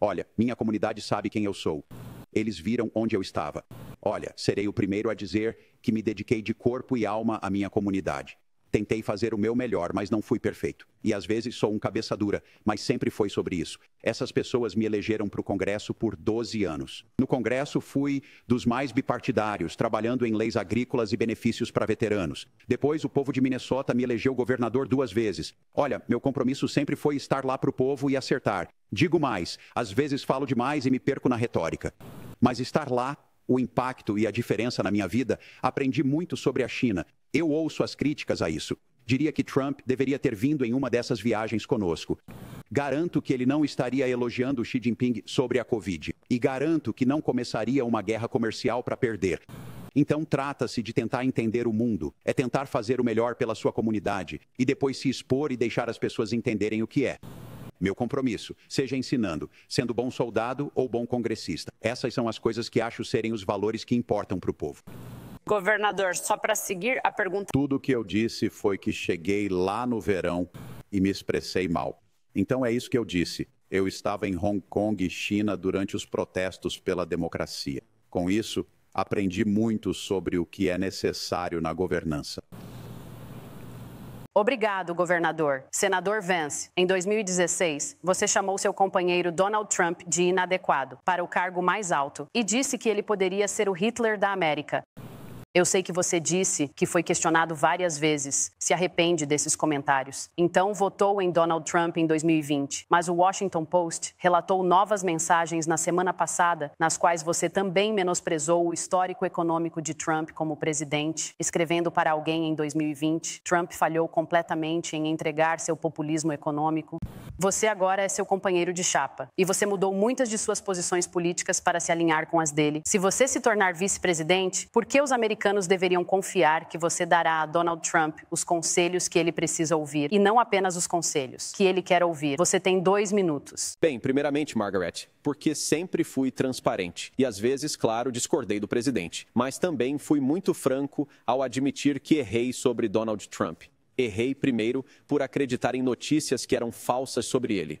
Olha, minha comunidade sabe quem eu sou. Eles viram onde eu estava. Olha, serei o primeiro a dizer que me dediquei de corpo e alma à minha comunidade. Tentei fazer o meu melhor, mas não fui perfeito. E às vezes sou um cabeça dura, mas sempre foi sobre isso. Essas pessoas me elegeram para o Congresso por 12 anos. No Congresso fui dos mais bipartidários, trabalhando em leis agrícolas e benefícios para veteranos. Depois, o povo de Minnesota me elegeu governador duas vezes. Olha, meu compromisso sempre foi estar lá para o povo e acertar. Digo mais, às vezes falo demais e me perco na retórica. Mas estar lá o impacto e a diferença na minha vida, aprendi muito sobre a China, eu ouço as críticas a isso. Diria que Trump deveria ter vindo em uma dessas viagens conosco. Garanto que ele não estaria elogiando Xi Jinping sobre a Covid. E garanto que não começaria uma guerra comercial para perder. Então trata-se de tentar entender o mundo, é tentar fazer o melhor pela sua comunidade e depois se expor e deixar as pessoas entenderem o que é. Meu compromisso, seja ensinando, sendo bom soldado ou bom congressista. Essas são as coisas que acho serem os valores que importam para o povo. Governador, só para seguir a pergunta. Tudo que eu disse foi que cheguei lá no verão e me expressei mal. Então é isso que eu disse. Eu estava em Hong Kong e China durante os protestos pela democracia. Com isso, aprendi muito sobre o que é necessário na governança. Obrigado, governador. Senador Vance, em 2016, você chamou seu companheiro Donald Trump de inadequado para o cargo mais alto e disse que ele poderia ser o Hitler da América. Eu sei que você disse que foi questionado várias vezes, se arrepende desses comentários. Então votou em Donald Trump em 2020. Mas o Washington Post relatou novas mensagens na semana passada, nas quais você também menosprezou o histórico econômico de Trump como presidente, escrevendo para alguém em 2020: Trump falhou completamente em entregar seu populismo econômico. Você agora é seu companheiro de chapa e você mudou muitas de suas posições políticas para se alinhar com as dele. Se você se tornar vice-presidente, por que os americanos deveriam confiar que você dará a Donald Trump os conselhos que ele precisa ouvir e não apenas os conselhos que ele quer ouvir? Você tem dois minutos. Bem, primeiramente, Margaret, porque sempre fui transparente e às vezes, claro, discordei do presidente, mas também fui muito franco ao admitir que errei sobre Donald Trump errei primeiro por acreditar em notícias que eram falsas sobre ele.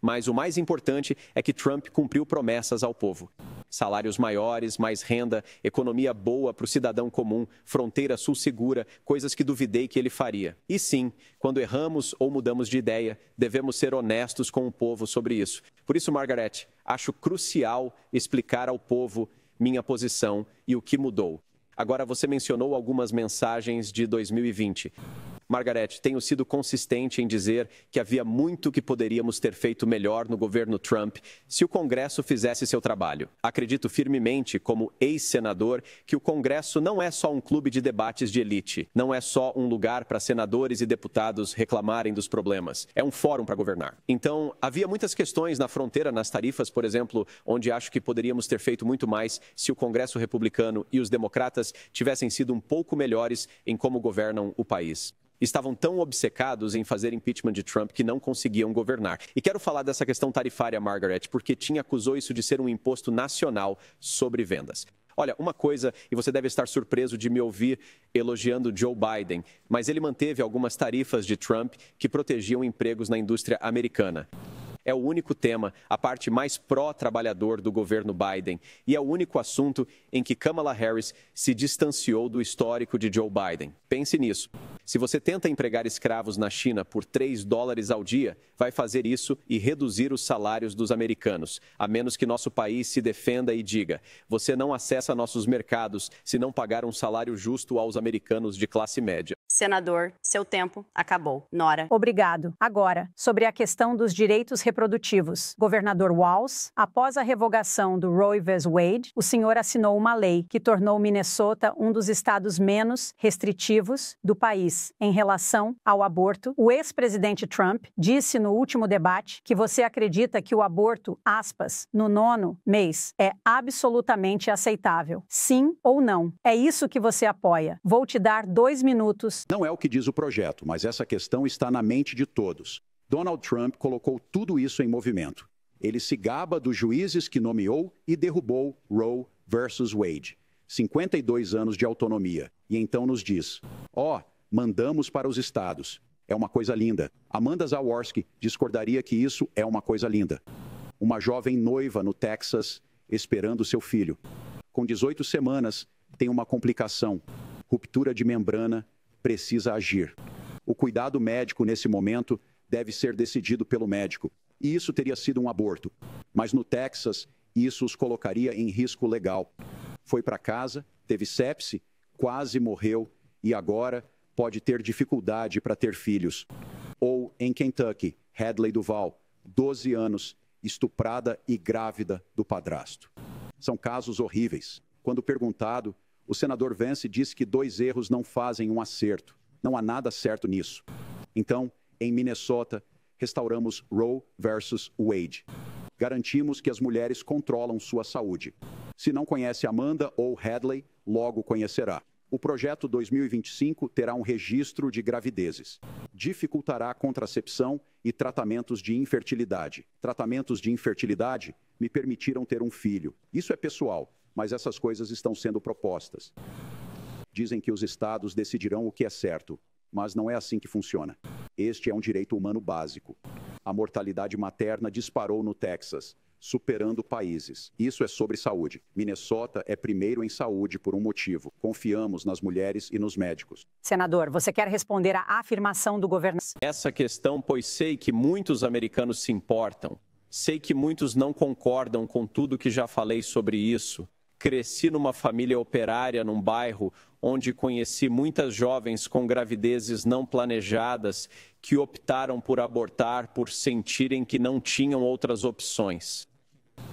Mas o mais importante é que Trump cumpriu promessas ao povo. Salários maiores, mais renda, economia boa para o cidadão comum, fronteira sul segura, coisas que duvidei que ele faria. E sim, quando erramos ou mudamos de ideia, devemos ser honestos com o povo sobre isso. Por isso, Margaret, acho crucial explicar ao povo minha posição e o que mudou. Agora, você mencionou algumas mensagens de 2020. Margarete, tenho sido consistente em dizer que havia muito que poderíamos ter feito melhor no governo Trump se o Congresso fizesse seu trabalho. Acredito firmemente, como ex-senador, que o Congresso não é só um clube de debates de elite, não é só um lugar para senadores e deputados reclamarem dos problemas, é um fórum para governar. Então, havia muitas questões na fronteira, nas tarifas, por exemplo, onde acho que poderíamos ter feito muito mais se o Congresso republicano e os democratas tivessem sido um pouco melhores em como governam o país estavam tão obcecados em fazer impeachment de Trump que não conseguiam governar. E quero falar dessa questão tarifária, Margaret, porque tinha acusou isso de ser um imposto nacional sobre vendas. Olha, uma coisa, e você deve estar surpreso de me ouvir elogiando Joe Biden, mas ele manteve algumas tarifas de Trump que protegiam empregos na indústria americana é o único tema, a parte mais pró-trabalhador do governo Biden, e é o único assunto em que Kamala Harris se distanciou do histórico de Joe Biden. Pense nisso. Se você tenta empregar escravos na China por 3 dólares ao dia, vai fazer isso e reduzir os salários dos americanos, a menos que nosso país se defenda e diga: você não acessa nossos mercados se não pagar um salário justo aos americanos de classe média. Senador, seu tempo acabou. Nora. Obrigado. Agora, sobre a questão dos direitos reprodutivos reprodutivos. Governador Walz, após a revogação do Roe v. Wade, o senhor assinou uma lei que tornou Minnesota um dos estados menos restritivos do país em relação ao aborto. O ex-presidente Trump disse no último debate que você acredita que o aborto, aspas, no nono mês é absolutamente aceitável. Sim ou não? É isso que você apoia. Vou te dar dois minutos. Não é o que diz o projeto, mas essa questão está na mente de todos. Donald Trump colocou tudo isso em movimento. Ele se gaba dos juízes que nomeou e derrubou Roe versus Wade. 52 anos de autonomia. E então nos diz: ó, oh, mandamos para os estados. É uma coisa linda. Amanda Zaworski discordaria que isso é uma coisa linda. Uma jovem noiva no Texas esperando seu filho. Com 18 semanas, tem uma complicação. Ruptura de membrana, precisa agir. O cuidado médico nesse momento deve ser decidido pelo médico. E isso teria sido um aborto. Mas no Texas, isso os colocaria em risco legal. Foi para casa, teve sepse, quase morreu e agora pode ter dificuldade para ter filhos. Ou em Kentucky, Hadley Duval, 12 anos, estuprada e grávida do padrasto. São casos horríveis. Quando perguntado, o senador Vance disse que dois erros não fazem um acerto. Não há nada certo nisso. Então, em Minnesota, restauramos Roe versus Wade. Garantimos que as mulheres controlam sua saúde. Se não conhece Amanda ou Hadley, logo conhecerá. O projeto 2025 terá um registro de gravidezes. Dificultará a contracepção e tratamentos de infertilidade. Tratamentos de infertilidade me permitiram ter um filho. Isso é pessoal, mas essas coisas estão sendo propostas. Dizem que os estados decidirão o que é certo mas não é assim que funciona. Este é um direito humano básico. A mortalidade materna disparou no Texas, superando países. Isso é sobre saúde. Minnesota é primeiro em saúde por um motivo. Confiamos nas mulheres e nos médicos. Senador, você quer responder à afirmação do governo? Essa questão, pois sei que muitos americanos se importam. Sei que muitos não concordam com tudo que já falei sobre isso. Cresci numa família operária, num bairro onde conheci muitas jovens com gravidezes não planejadas que optaram por abortar por sentirem que não tinham outras opções.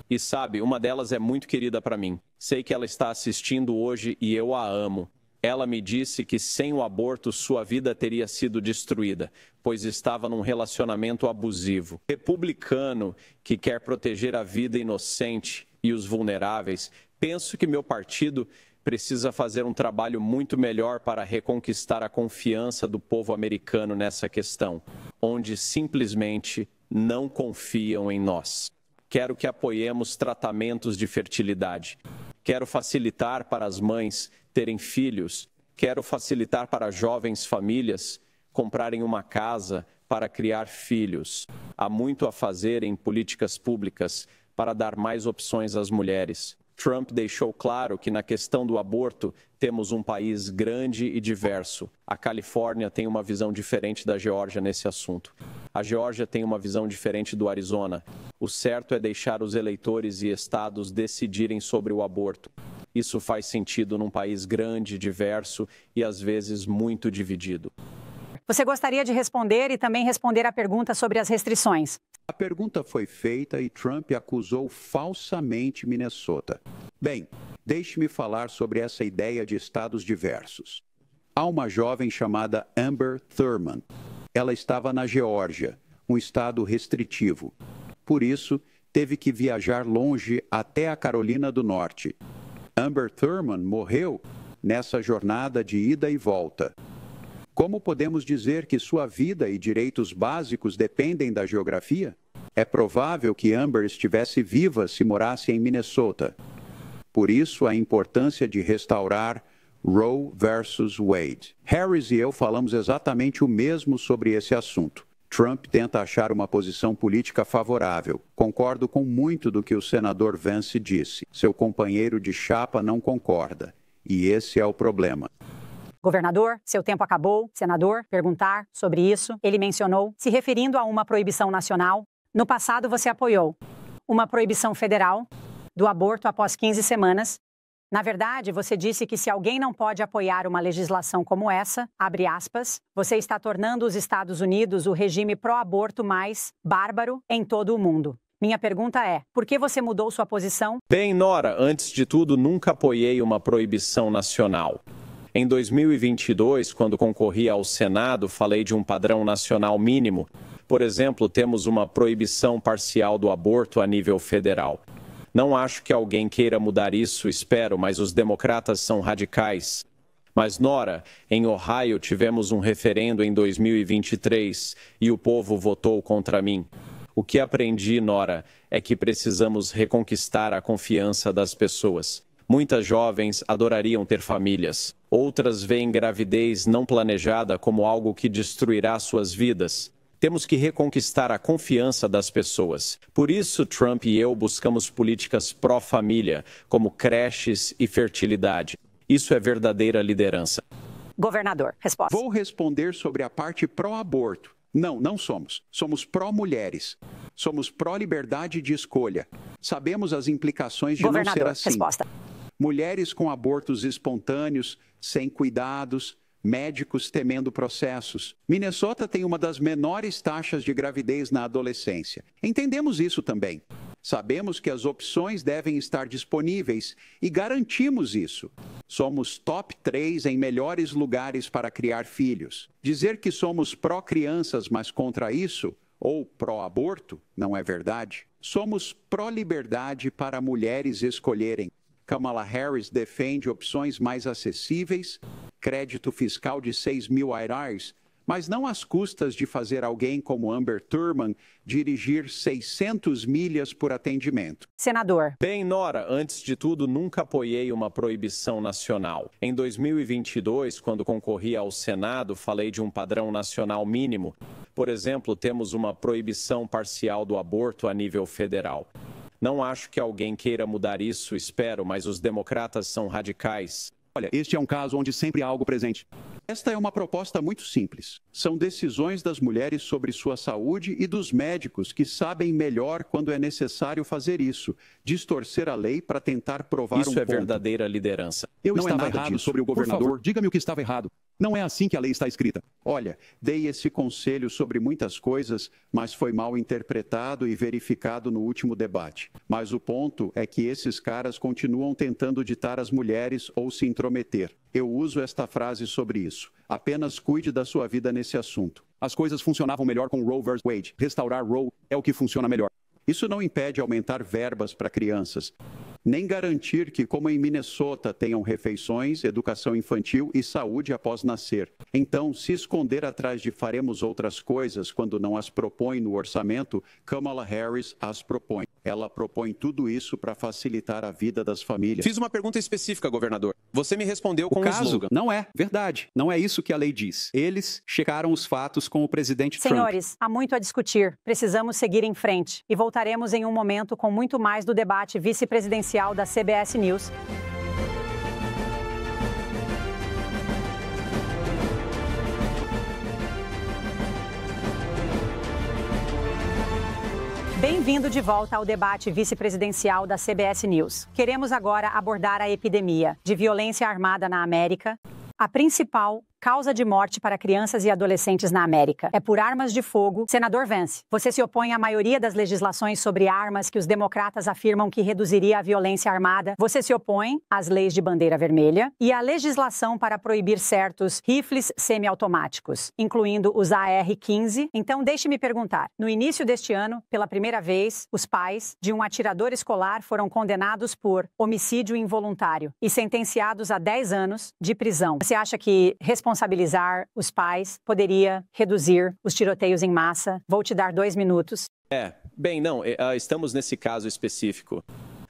E sabe, uma delas é muito querida para mim. Sei que ela está assistindo hoje e eu a amo. Ela me disse que sem o aborto sua vida teria sido destruída, pois estava num relacionamento abusivo. Republicano que quer proteger a vida inocente e os vulneráveis, penso que meu partido precisa fazer um trabalho muito melhor para reconquistar a confiança do povo americano nessa questão, onde simplesmente não confiam em nós. Quero que apoiemos tratamentos de fertilidade. Quero facilitar para as mães terem filhos. Quero facilitar para jovens famílias comprarem uma casa para criar filhos. Há muito a fazer em políticas públicas para dar mais opções às mulheres Trump deixou claro que na questão do aborto temos um país grande e diverso. A Califórnia tem uma visão diferente da Geórgia nesse assunto. A Geórgia tem uma visão diferente do Arizona. O certo é deixar os eleitores e estados decidirem sobre o aborto. Isso faz sentido num país grande, diverso e às vezes muito dividido. Você gostaria de responder e também responder à pergunta sobre as restrições. A pergunta foi feita e Trump acusou falsamente Minnesota. Bem, deixe-me falar sobre essa ideia de estados diversos. Há uma jovem chamada Amber Thurman. Ela estava na Geórgia, um estado restritivo. Por isso, teve que viajar longe até a Carolina do Norte. Amber Thurman morreu nessa jornada de ida e volta. Como podemos dizer que sua vida e direitos básicos dependem da geografia? É provável que Amber estivesse viva se morasse em Minnesota. Por isso, a importância de restaurar Roe versus Wade. Harris e eu falamos exatamente o mesmo sobre esse assunto. Trump tenta achar uma posição política favorável. Concordo com muito do que o senador Vance disse. Seu companheiro de chapa não concorda. E esse é o problema. Governador, seu tempo acabou. Senador, perguntar sobre isso. Ele mencionou, se referindo a uma proibição nacional. No passado, você apoiou uma proibição federal do aborto após 15 semanas. Na verdade, você disse que se alguém não pode apoiar uma legislação como essa, abre aspas, você está tornando os Estados Unidos o regime pró-aborto mais bárbaro em todo o mundo. Minha pergunta é: por que você mudou sua posição? Bem, Nora, antes de tudo, nunca apoiei uma proibição nacional. Em 2022, quando concorri ao Senado, falei de um padrão nacional mínimo. Por exemplo, temos uma proibição parcial do aborto a nível federal. Não acho que alguém queira mudar isso, espero, mas os democratas são radicais. Mas, Nora, em Ohio tivemos um referendo em 2023 e o povo votou contra mim. O que aprendi, Nora, é que precisamos reconquistar a confiança das pessoas. Muitas jovens adorariam ter famílias. Outras veem gravidez não planejada como algo que destruirá suas vidas. Temos que reconquistar a confiança das pessoas. Por isso, Trump e eu buscamos políticas pró-família, como creches e fertilidade. Isso é verdadeira liderança. Governador, resposta. Vou responder sobre a parte pró-aborto. Não, não somos. Somos pró-mulheres. Somos pró-liberdade de escolha. Sabemos as implicações de Governador, não ser assim. Resposta mulheres com abortos espontâneos, sem cuidados, médicos temendo processos. Minnesota tem uma das menores taxas de gravidez na adolescência. Entendemos isso também. Sabemos que as opções devem estar disponíveis e garantimos isso. Somos top 3 em melhores lugares para criar filhos. Dizer que somos pró-crianças, mas contra isso, ou pró-aborto, não é verdade. Somos pró-liberdade para mulheres escolherem. Kamala Harris defende opções mais acessíveis, crédito fiscal de 6 mil IRAs, mas não às custas de fazer alguém como Amber Thurman dirigir 600 milhas por atendimento. Senador. Bem, Nora, antes de tudo, nunca apoiei uma proibição nacional. Em 2022, quando concorri ao Senado, falei de um padrão nacional mínimo. Por exemplo, temos uma proibição parcial do aborto a nível federal. Não acho que alguém queira mudar isso, espero, mas os democratas são radicais. Olha, este é um caso onde sempre há algo presente. Esta é uma proposta muito simples. São decisões das mulheres sobre sua saúde e dos médicos que sabem melhor quando é necessário fazer isso, distorcer a lei para tentar provar isso um é ponto. Isso é verdadeira liderança. Eu Não é estava é errado disso. sobre o governador. Diga-me o que estava errado. Não é assim que a lei está escrita. Olha, dei esse conselho sobre muitas coisas, mas foi mal interpretado e verificado no último debate. Mas o ponto é que esses caras continuam tentando ditar as mulheres ou se intrometer. Eu uso esta frase sobre isso. Apenas cuide da sua vida nesse assunto. As coisas funcionavam melhor com Roe vs. Wade. Restaurar Roe é o que funciona melhor. Isso não impede aumentar verbas para crianças nem garantir que, como em Minnesota, tenham refeições, educação infantil e saúde após nascer. Então, se esconder atrás de faremos outras coisas quando não as propõe no orçamento, Kamala Harris as propõe. Ela propõe tudo isso para facilitar a vida das famílias. Fiz uma pergunta específica, governador. Você me respondeu com o caso. slogan. Não é verdade. Não é isso que a lei diz. Eles checaram os fatos com o presidente Senhores, Trump. Senhores, há muito a discutir. Precisamos seguir em frente e voltaremos em um momento com muito mais do debate vice-presidencial da CBS News. Bem-vindo de volta ao debate vice-presidencial da CBS News. Queremos agora abordar a epidemia de violência armada na América, a principal causa de morte para crianças e adolescentes na América. É por armas de fogo. Senador Vance, você se opõe à maioria das legislações sobre armas que os democratas afirmam que reduziria a violência armada. Você se opõe às leis de bandeira vermelha e à legislação para proibir certos rifles semiautomáticos, incluindo os AR-15. Então, deixe-me perguntar. No início deste ano, pela primeira vez, os pais de um atirador escolar foram condenados por homicídio involuntário e sentenciados a 10 anos de prisão. Você acha que responsabilidade responsabilizar os pais poderia reduzir os tiroteios em massa. Vou te dar dois minutos. É, bem, não, eh, ah, estamos nesse caso específico.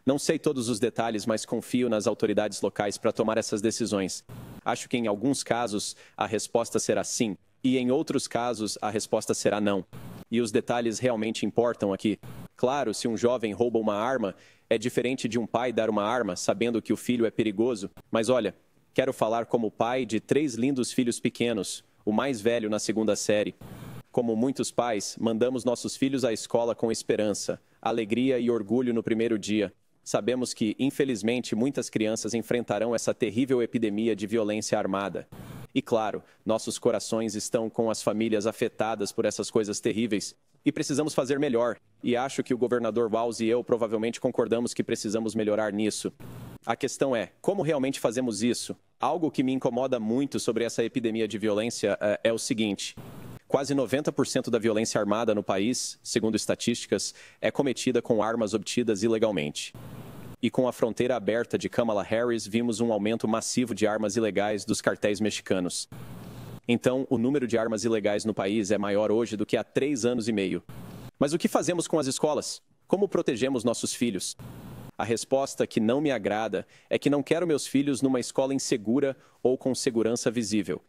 Não sei todos os detalhes, mas confio nas autoridades locais para tomar essas decisões. Acho que em alguns casos a resposta será sim, e em outros casos a resposta será não. E os detalhes realmente importam aqui. Claro, se um jovem rouba uma arma, é diferente de um pai dar uma arma sabendo que o filho é perigoso, mas olha, Quero falar como pai de três lindos filhos pequenos, o mais velho na segunda série. Como muitos pais, mandamos nossos filhos à escola com esperança, alegria e orgulho no primeiro dia. Sabemos que, infelizmente, muitas crianças enfrentarão essa terrível epidemia de violência armada. E claro, nossos corações estão com as famílias afetadas por essas coisas terríveis. E precisamos fazer melhor. E acho que o governador Valls e eu provavelmente concordamos que precisamos melhorar nisso. A questão é: como realmente fazemos isso? algo que me incomoda muito sobre essa epidemia de violência é, é o seguinte: quase 90% da violência armada no país, segundo estatísticas, é cometida com armas obtidas ilegalmente. E com a fronteira aberta de Kamala Harris, vimos um aumento massivo de armas ilegais dos cartéis mexicanos. Então, o número de armas ilegais no país é maior hoje do que há três anos e meio. Mas o que fazemos com as escolas? Como protegemos nossos filhos? A resposta que não me agrada é que não quero meus filhos numa escola insegura ou com segurança visível.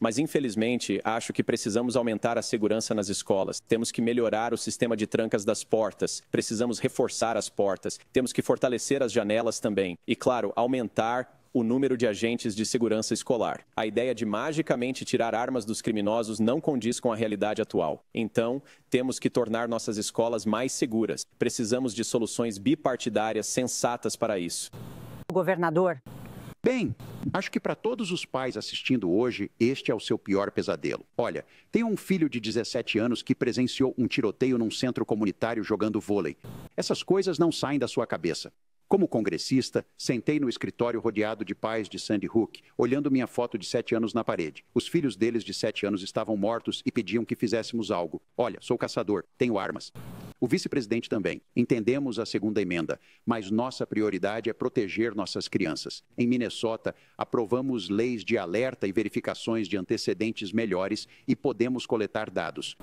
Mas, infelizmente, acho que precisamos aumentar a segurança nas escolas. Temos que melhorar o sistema de trancas das portas. Precisamos reforçar as portas. Temos que fortalecer as janelas também. E, claro, aumentar o número de agentes de segurança escolar. A ideia de magicamente tirar armas dos criminosos não condiz com a realidade atual. Então, temos que tornar nossas escolas mais seguras. Precisamos de soluções bipartidárias sensatas para isso. Governador. Bem, acho que para todos os pais assistindo hoje, este é o seu pior pesadelo. Olha, tem um filho de 17 anos que presenciou um tiroteio num centro comunitário jogando vôlei. Essas coisas não saem da sua cabeça. Como congressista, sentei no escritório rodeado de pais de Sandy Hook, olhando minha foto de sete anos na parede. Os filhos deles de sete anos estavam mortos e pediam que fizéssemos algo. Olha, sou caçador, tenho armas. O vice-presidente também. Entendemos a segunda emenda, mas nossa prioridade é proteger nossas crianças. Em Minnesota, aprovamos leis de alerta e verificações de antecedentes melhores e podemos coletar dados.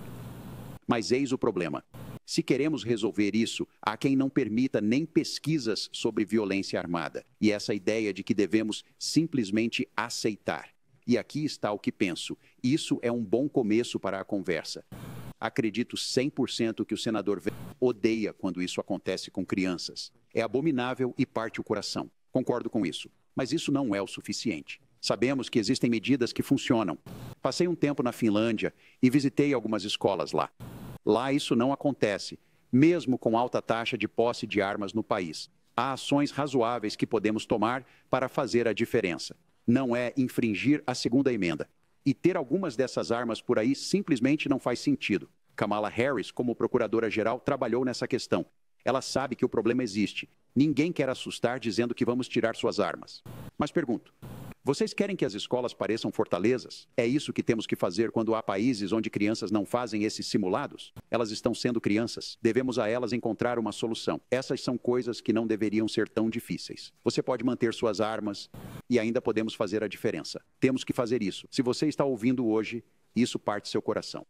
Mas eis o problema. Se queremos resolver isso, há quem não permita nem pesquisas sobre violência armada e essa ideia de que devemos simplesmente aceitar. E aqui está o que penso. Isso é um bom começo para a conversa. Acredito 100% que o senador odeia quando isso acontece com crianças. É abominável e parte o coração. Concordo com isso. Mas isso não é o suficiente. Sabemos que existem medidas que funcionam. Passei um tempo na Finlândia e visitei algumas escolas lá. Lá isso não acontece, mesmo com alta taxa de posse de armas no país. Há ações razoáveis que podemos tomar para fazer a diferença. Não é infringir a segunda emenda. E ter algumas dessas armas por aí simplesmente não faz sentido. Kamala Harris, como procuradora-geral, trabalhou nessa questão. Ela sabe que o problema existe Ninguém quer assustar dizendo que vamos tirar suas armas. Mas pergunto: vocês querem que as escolas pareçam fortalezas? É isso que temos que fazer quando há países onde crianças não fazem esses simulados? Elas estão sendo crianças. Devemos a elas encontrar uma solução. Essas são coisas que não deveriam ser tão difíceis. Você pode manter suas armas e ainda podemos fazer a diferença. Temos que fazer isso. Se você está ouvindo hoje, isso parte seu coração.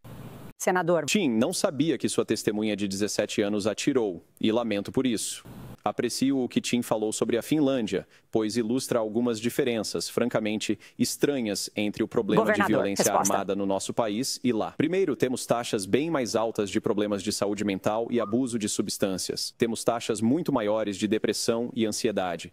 Senador. Tim, não sabia que sua testemunha de 17 anos atirou e lamento por isso. Aprecio o que Tim falou sobre a Finlândia, pois ilustra algumas diferenças, francamente, estranhas entre o problema Governador, de violência resposta. armada no nosso país e lá. Primeiro, temos taxas bem mais altas de problemas de saúde mental e abuso de substâncias. Temos taxas muito maiores de depressão e ansiedade.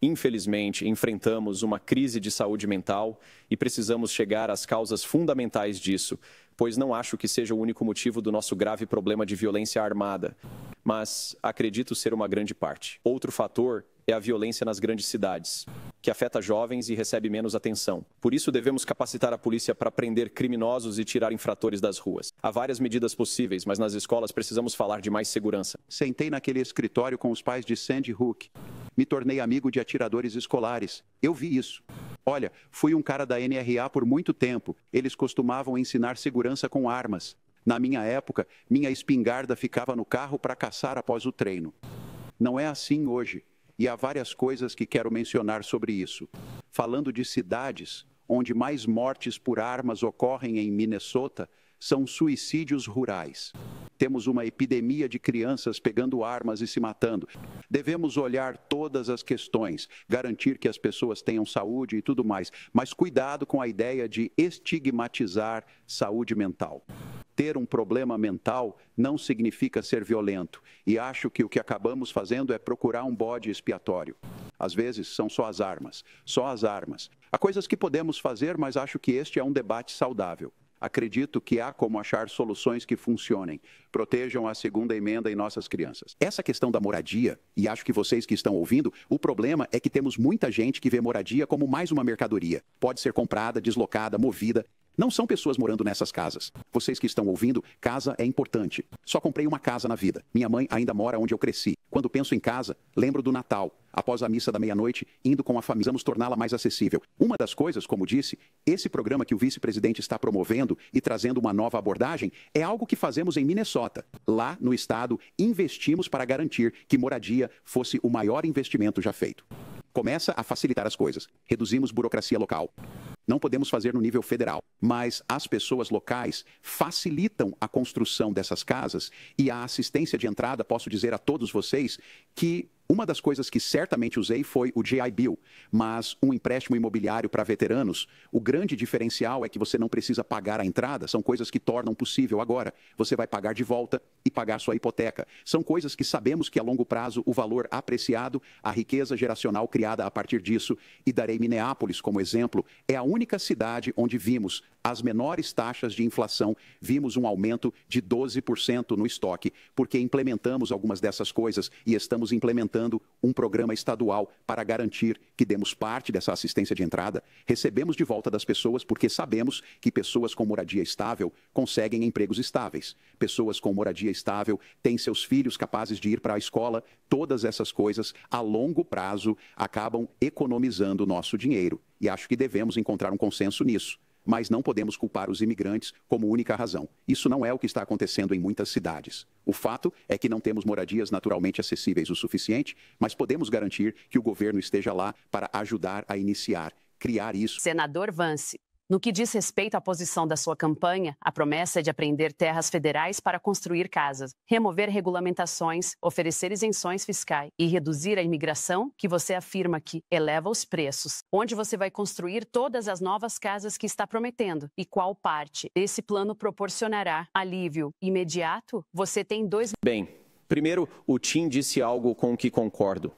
Infelizmente, enfrentamos uma crise de saúde mental e precisamos chegar às causas fundamentais disso, pois não acho que seja o único motivo do nosso grave problema de violência armada, mas acredito ser uma grande parte. Outro fator é a violência nas grandes cidades, que afeta jovens e recebe menos atenção. Por isso, devemos capacitar a polícia para prender criminosos e tirar infratores das ruas. Há várias medidas possíveis, mas nas escolas precisamos falar de mais segurança. Sentei naquele escritório com os pais de Sandy Hook. Me tornei amigo de atiradores escolares. Eu vi isso. Olha, fui um cara da NRA por muito tempo. Eles costumavam ensinar segurança com armas. Na minha época, minha espingarda ficava no carro para caçar após o treino. Não é assim hoje. E há várias coisas que quero mencionar sobre isso. Falando de cidades onde mais mortes por armas ocorrem em Minnesota, são suicídios rurais. Temos uma epidemia de crianças pegando armas e se matando. Devemos olhar todas as questões, garantir que as pessoas tenham saúde e tudo mais, mas cuidado com a ideia de estigmatizar saúde mental. Ter um problema mental não significa ser violento, e acho que o que acabamos fazendo é procurar um bode expiatório. Às vezes são só as armas, só as armas. Há coisas que podemos fazer, mas acho que este é um debate saudável. Acredito que há como achar soluções que funcionem. Protejam a segunda emenda e nossas crianças. Essa questão da moradia, e acho que vocês que estão ouvindo, o problema é que temos muita gente que vê moradia como mais uma mercadoria. Pode ser comprada, deslocada, movida, não são pessoas morando nessas casas. Vocês que estão ouvindo, casa é importante. Só comprei uma casa na vida. Minha mãe ainda mora onde eu cresci. Quando penso em casa, lembro do Natal, após a missa da meia-noite, indo com a família, vamos torná-la mais acessível. Uma das coisas, como disse, esse programa que o vice-presidente está promovendo e trazendo uma nova abordagem é algo que fazemos em Minnesota. Lá no estado, investimos para garantir que moradia fosse o maior investimento já feito. Começa a facilitar as coisas. Reduzimos burocracia local. Não podemos fazer no nível federal, mas as pessoas locais facilitam a construção dessas casas e a assistência de entrada, posso dizer a todos vocês que uma das coisas que certamente usei foi o GI Bill, mas um empréstimo imobiliário para veteranos, o grande diferencial é que você não precisa pagar a entrada, são coisas que tornam possível agora. Você vai pagar de volta e pagar sua hipoteca. São coisas que sabemos que a longo prazo o valor apreciado, a riqueza geracional criada a partir disso, e darei Minneapolis como exemplo, é a única cidade onde vimos as menores taxas de inflação. Vimos um aumento de 12% no estoque, porque implementamos algumas dessas coisas e estamos implementando um programa estadual para garantir que demos parte dessa assistência de entrada, recebemos de volta das pessoas porque sabemos que pessoas com moradia estável conseguem empregos estáveis. Pessoas com moradia estável têm seus filhos capazes de ir para a escola, todas essas coisas a longo prazo acabam economizando nosso dinheiro e acho que devemos encontrar um consenso nisso mas não podemos culpar os imigrantes como única razão. Isso não é o que está acontecendo em muitas cidades. O fato é que não temos moradias naturalmente acessíveis o suficiente, mas podemos garantir que o governo esteja lá para ajudar a iniciar, criar isso. Senador Vance, no que diz respeito à posição da sua campanha, a promessa é de apreender terras federais para construir casas, remover regulamentações, oferecer isenções fiscais e reduzir a imigração, que você afirma que eleva os preços. Onde você vai construir todas as novas casas que está prometendo e qual parte desse plano proporcionará alívio imediato? Você tem dois. Bem, primeiro, o Tim disse algo com o que concordo.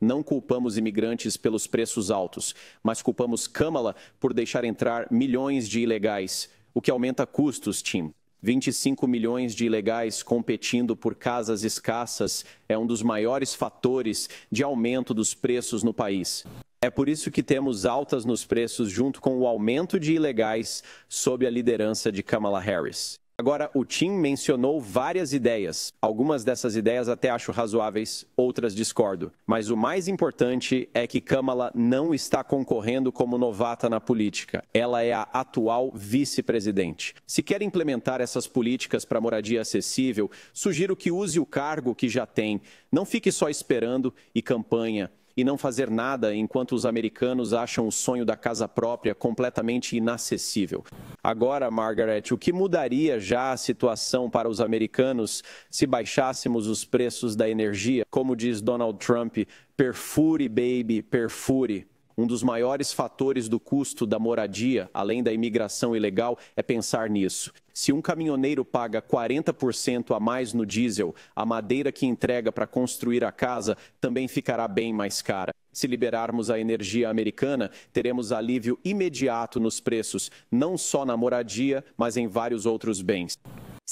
Não culpamos imigrantes pelos preços altos, mas culpamos Kamala por deixar entrar milhões de ilegais, o que aumenta custos, Tim. 25 milhões de ilegais competindo por casas escassas é um dos maiores fatores de aumento dos preços no país. É por isso que temos altas nos preços junto com o aumento de ilegais sob a liderança de Kamala Harris. Agora, o Tim mencionou várias ideias. Algumas dessas ideias até acho razoáveis, outras discordo. Mas o mais importante é que Kamala não está concorrendo como novata na política. Ela é a atual vice-presidente. Se quer implementar essas políticas para moradia acessível, sugiro que use o cargo que já tem. Não fique só esperando e campanha e não fazer nada enquanto os americanos acham o sonho da casa própria completamente inacessível. Agora, Margaret, o que mudaria já a situação para os americanos se baixássemos os preços da energia? Como diz Donald Trump, perfure, baby, perfure. Um dos maiores fatores do custo da moradia, além da imigração ilegal, é pensar nisso. Se um caminhoneiro paga 40% a mais no diesel, a madeira que entrega para construir a casa também ficará bem mais cara. Se liberarmos a energia americana, teremos alívio imediato nos preços, não só na moradia, mas em vários outros bens.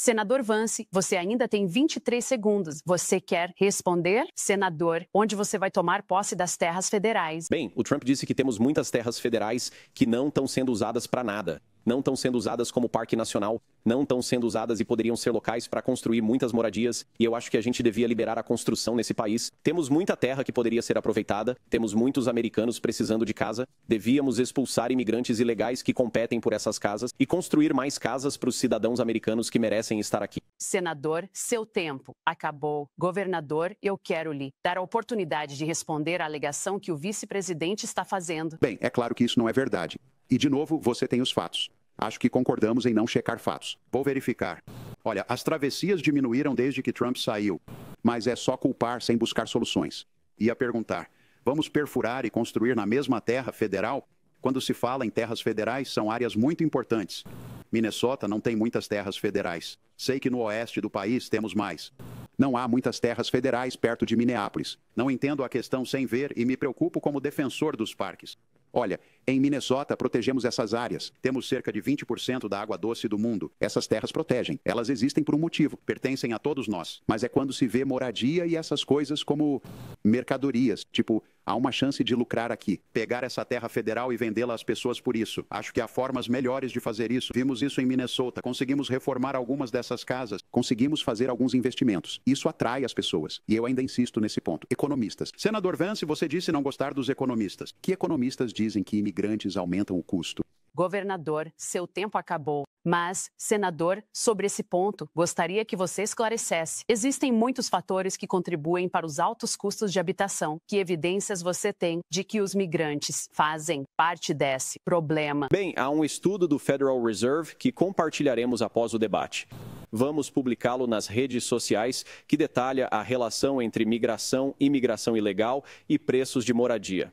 Senador Vance, você ainda tem 23 segundos. Você quer responder? Senador, onde você vai tomar posse das terras federais? Bem, o Trump disse que temos muitas terras federais que não estão sendo usadas para nada não estão sendo usadas como parque nacional, não estão sendo usadas e poderiam ser locais para construir muitas moradias, e eu acho que a gente devia liberar a construção nesse país. Temos muita terra que poderia ser aproveitada, temos muitos americanos precisando de casa, devíamos expulsar imigrantes ilegais que competem por essas casas e construir mais casas para os cidadãos americanos que merecem estar aqui. Senador, seu tempo acabou. Governador, eu quero lhe dar a oportunidade de responder à alegação que o vice-presidente está fazendo. Bem, é claro que isso não é verdade. E, de novo, você tem os fatos. Acho que concordamos em não checar fatos. Vou verificar. Olha, as travessias diminuíram desde que Trump saiu, mas é só culpar sem buscar soluções. Ia perguntar: vamos perfurar e construir na mesma terra federal? Quando se fala em terras federais, são áreas muito importantes. Minnesota não tem muitas terras federais. Sei que no oeste do país temos mais. Não há muitas terras federais perto de Minneapolis. Não entendo a questão sem ver e me preocupo como defensor dos parques. Olha, em Minnesota, protegemos essas áreas. Temos cerca de 20% da água doce do mundo. Essas terras protegem. Elas existem por um motivo, pertencem a todos nós. Mas é quando se vê moradia e essas coisas como mercadorias, tipo há uma chance de lucrar aqui. Pegar essa terra federal e vendê-la às pessoas por isso. Acho que há formas melhores de fazer isso. Vimos isso em Minnesota. Conseguimos reformar algumas dessas casas. Conseguimos fazer alguns investimentos. Isso atrai as pessoas. E eu ainda insisto nesse ponto. Economistas. Senador Vance, você disse não gostar dos economistas. Que economistas dizem que imigrantes imigrantes aumentam o custo. Governador, seu tempo acabou. Mas, senador, sobre esse ponto, gostaria que você esclarecesse. Existem muitos fatores que contribuem para os altos custos de habitação. Que evidências você tem de que os migrantes fazem parte desse problema? Bem, há um estudo do Federal Reserve que compartilharemos após o debate. Vamos publicá-lo nas redes sociais, que detalha a relação entre migração, imigração ilegal e preços de moradia.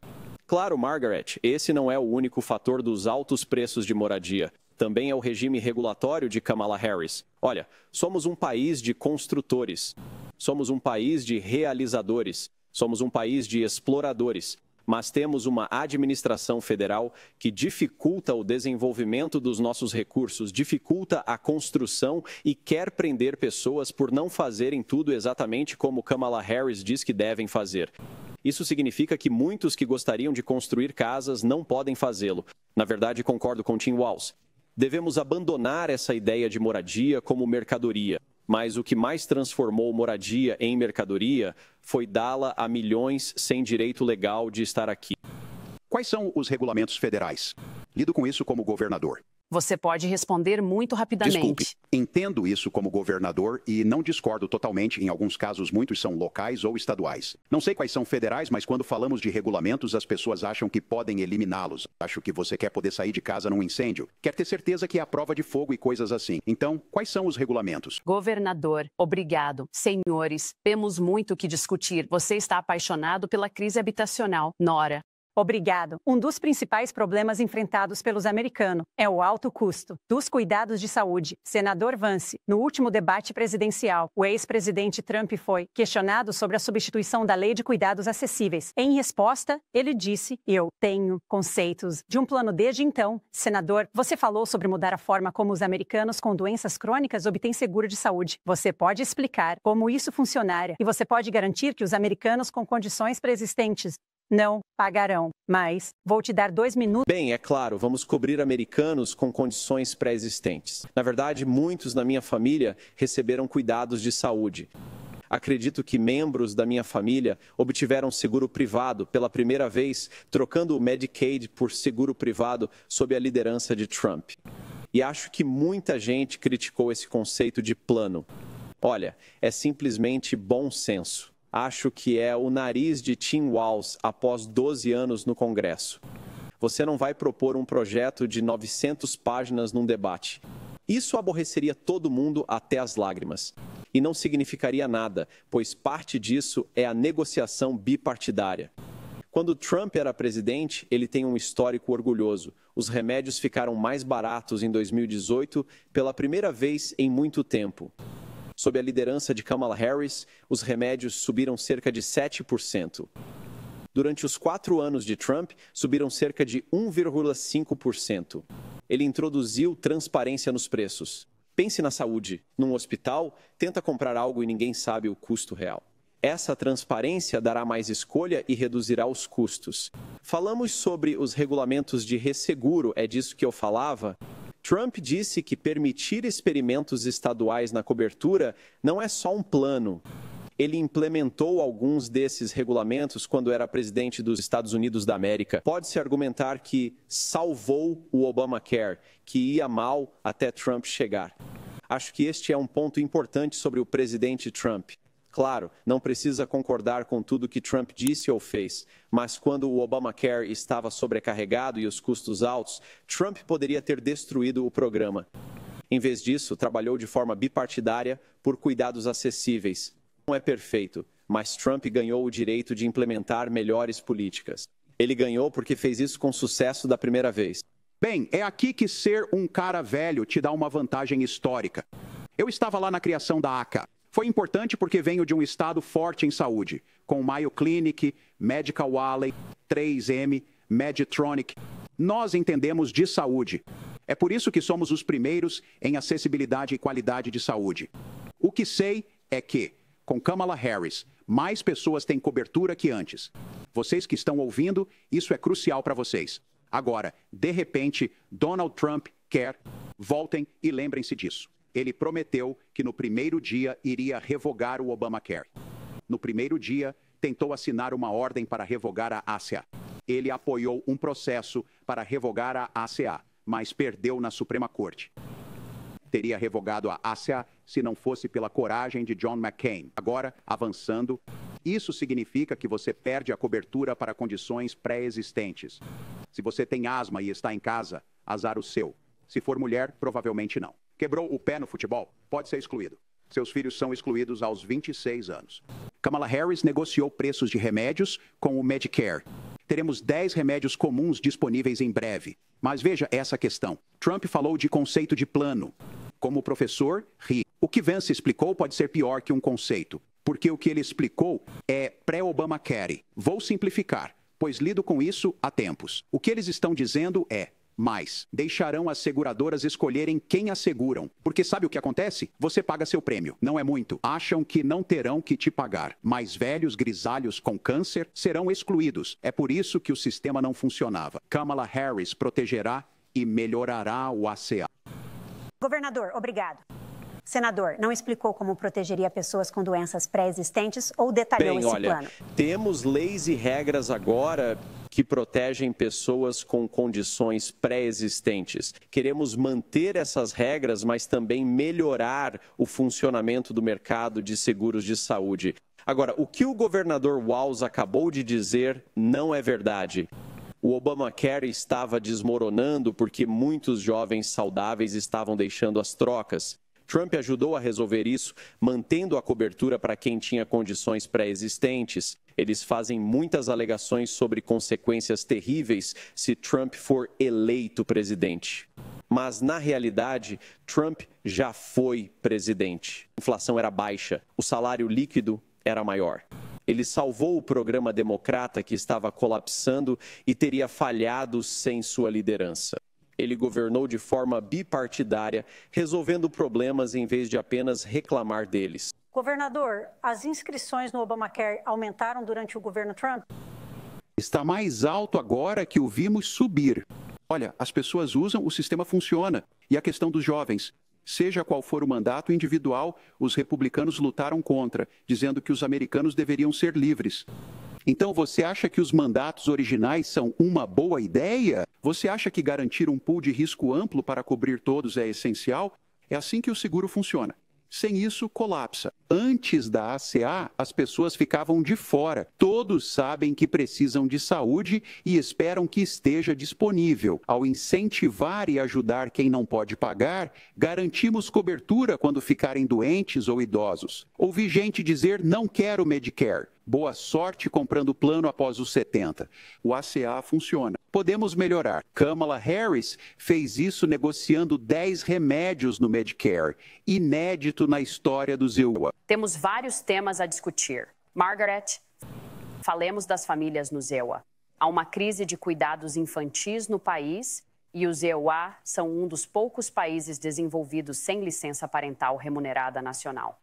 Claro, Margaret, esse não é o único fator dos altos preços de moradia. Também é o regime regulatório de Kamala Harris. Olha, somos um país de construtores. Somos um país de realizadores. Somos um país de exploradores mas temos uma administração federal que dificulta o desenvolvimento dos nossos recursos, dificulta a construção e quer prender pessoas por não fazerem tudo exatamente como Kamala Harris diz que devem fazer. Isso significa que muitos que gostariam de construir casas não podem fazê-lo. Na verdade, concordo com Tim Walz. Devemos abandonar essa ideia de moradia como mercadoria mas o que mais transformou moradia em mercadoria foi dá-la a milhões sem direito legal de estar aqui. Quais são os regulamentos federais? Lido com isso como governador. Você pode responder muito rapidamente. Desculpe, entendo isso como governador e não discordo totalmente. Em alguns casos, muitos são locais ou estaduais. Não sei quais são federais, mas quando falamos de regulamentos, as pessoas acham que podem eliminá-los. Acho que você quer poder sair de casa num incêndio, quer ter certeza que é a prova de fogo e coisas assim. Então, quais são os regulamentos? Governador, obrigado. Senhores, temos muito o que discutir. Você está apaixonado pela crise habitacional. Nora, Obrigado. Um dos principais problemas enfrentados pelos americanos é o alto custo dos cuidados de saúde. Senador Vance, no último debate presidencial, o ex-presidente Trump foi questionado sobre a substituição da lei de cuidados acessíveis. Em resposta, ele disse: Eu tenho conceitos de um plano desde então. Senador, você falou sobre mudar a forma como os americanos com doenças crônicas obtêm seguro de saúde. Você pode explicar como isso funcionaria e você pode garantir que os americanos com condições preexistentes não pagarão. Mas vou te dar dois minutos. Bem, é claro, vamos cobrir americanos com condições pré-existentes. Na verdade, muitos na minha família receberam cuidados de saúde. Acredito que membros da minha família obtiveram seguro privado pela primeira vez, trocando o Medicaid por seguro privado sob a liderança de Trump. E acho que muita gente criticou esse conceito de plano. Olha, é simplesmente bom senso acho que é o nariz de Tim Walz após 12 anos no Congresso. Você não vai propor um projeto de 900 páginas num debate. Isso aborreceria todo mundo até as lágrimas. E não significaria nada, pois parte disso é a negociação bipartidária. Quando Trump era presidente, ele tem um histórico orgulhoso. Os remédios ficaram mais baratos em 2018 pela primeira vez em muito tempo. Sob a liderança de Kamala Harris, os remédios subiram cerca de 7%. Durante os quatro anos de Trump, subiram cerca de 1,5%. Ele introduziu transparência nos preços. Pense na saúde. Num hospital, tenta comprar algo e ninguém sabe o custo real. Essa transparência dará mais escolha e reduzirá os custos. Falamos sobre os regulamentos de resseguro, é disso que eu falava. Trump disse que permitir experimentos estaduais na cobertura não é só um plano. Ele implementou alguns desses regulamentos quando era presidente dos Estados Unidos da América. Pode-se argumentar que salvou o Obamacare, que ia mal até Trump chegar. Acho que este é um ponto importante sobre o presidente Trump. Claro, não precisa concordar com tudo que Trump disse ou fez, mas quando o Obamacare estava sobrecarregado e os custos altos, Trump poderia ter destruído o programa. Em vez disso, trabalhou de forma bipartidária por cuidados acessíveis. Não é perfeito, mas Trump ganhou o direito de implementar melhores políticas. Ele ganhou porque fez isso com sucesso da primeira vez. Bem, é aqui que ser um cara velho te dá uma vantagem histórica. Eu estava lá na criação da ACA. Foi importante porque venho de um estado forte em saúde, com Mayo Clinic, Medical Alley, 3M, Meditronic. Nós entendemos de saúde. É por isso que somos os primeiros em acessibilidade e qualidade de saúde. O que sei é que, com Kamala Harris, mais pessoas têm cobertura que antes. Vocês que estão ouvindo, isso é crucial para vocês. Agora, de repente, Donald Trump quer. Voltem e lembrem-se disso ele prometeu que no primeiro dia iria revogar o Obamacare. No primeiro dia, tentou assinar uma ordem para revogar a ACA. Ele apoiou um processo para revogar a ACA, mas perdeu na Suprema Corte. Teria revogado a ACA se não fosse pela coragem de John McCain. Agora, avançando, isso significa que você perde a cobertura para condições pré-existentes. Se você tem asma e está em casa, azar o seu. Se for mulher, provavelmente não. Quebrou o pé no futebol? Pode ser excluído. Seus filhos são excluídos aos 26 anos. Kamala Harris negociou preços de remédios com o Medicare. Teremos 10 remédios comuns disponíveis em breve. Mas veja essa questão. Trump falou de conceito de plano. Como o professor, ri. O que Vance explicou pode ser pior que um conceito, porque o que ele explicou é pré-Obamacare. Vou simplificar, pois lido com isso há tempos. O que eles estão dizendo é mais deixarão as seguradoras escolherem quem asseguram. Porque sabe o que acontece? Você paga seu prêmio, não é muito. Acham que não terão que te pagar. Mais velhos grisalhos com câncer serão excluídos. É por isso que o sistema não funcionava. Kamala Harris protegerá e melhorará o ACA. Governador, obrigado. Senador, não explicou como protegeria pessoas com doenças pré-existentes ou detalhou Bem, esse olha, plano. Temos leis e regras agora que protegem pessoas com condições pré-existentes. Queremos manter essas regras, mas também melhorar o funcionamento do mercado de seguros de saúde. Agora, o que o governador Walz acabou de dizer não é verdade. O Obamacare estava desmoronando porque muitos jovens saudáveis estavam deixando as trocas. Trump ajudou a resolver isso, mantendo a cobertura para quem tinha condições pré-existentes, eles fazem muitas alegações sobre consequências terríveis se Trump for eleito presidente. Mas, na realidade, Trump já foi presidente. A inflação era baixa, o salário líquido era maior. Ele salvou o programa democrata que estava colapsando e teria falhado sem sua liderança. Ele governou de forma bipartidária, resolvendo problemas em vez de apenas reclamar deles. Governador, as inscrições no Obamacare aumentaram durante o governo Trump? Está mais alto agora que o vimos subir. Olha, as pessoas usam, o sistema funciona. E a questão dos jovens, seja qual for o mandato individual, os republicanos lutaram contra, dizendo que os americanos deveriam ser livres. Então você acha que os mandatos originais são uma boa ideia? Você acha que garantir um pool de risco amplo para cobrir todos é essencial? É assim que o seguro funciona. Sem isso, colapsa. Antes da ACA, as pessoas ficavam de fora. Todos sabem que precisam de saúde e esperam que esteja disponível. Ao incentivar e ajudar quem não pode pagar, garantimos cobertura quando ficarem doentes ou idosos. Ouvi gente dizer: não quero Medicare. Boa sorte comprando plano após os 70. O ACA funciona. Podemos melhorar. Kamala Harris fez isso negociando 10 remédios no Medicare, inédito na história do ZEUa. Temos vários temas a discutir. Margaret, falemos das famílias no ZEUa. Há uma crise de cuidados infantis no país e os ZEUa são um dos poucos países desenvolvidos sem licença parental remunerada nacional.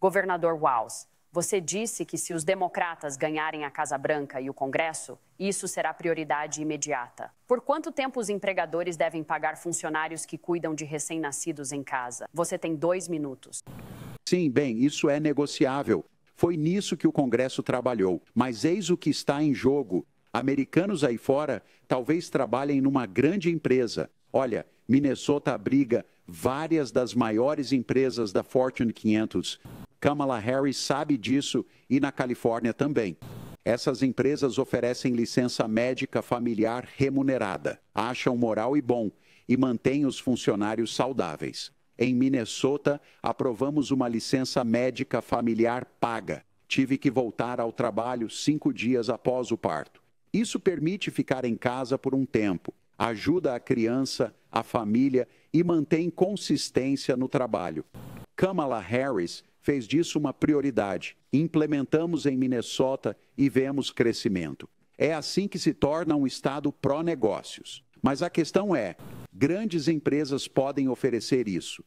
Governador Walls, você disse que se os democratas ganharem a Casa Branca e o Congresso, isso será prioridade imediata. Por quanto tempo os empregadores devem pagar funcionários que cuidam de recém-nascidos em casa? Você tem dois minutos. Sim, bem, isso é negociável. Foi nisso que o Congresso trabalhou. Mas eis o que está em jogo. Americanos aí fora talvez trabalhem numa grande empresa. Olha, Minnesota abriga várias das maiores empresas da Fortune 500. Kamala Harris sabe disso e na Califórnia também. Essas empresas oferecem licença médica familiar remunerada, acham moral e bom e mantêm os funcionários saudáveis. Em Minnesota, aprovamos uma licença médica familiar paga. Tive que voltar ao trabalho cinco dias após o parto. Isso permite ficar em casa por um tempo, ajuda a criança, a família e mantém consistência no trabalho. Kamala Harris fez disso uma prioridade. Implementamos em Minnesota e vemos crescimento. É assim que se torna um Estado pró-negócios. Mas a questão é: grandes empresas podem oferecer isso.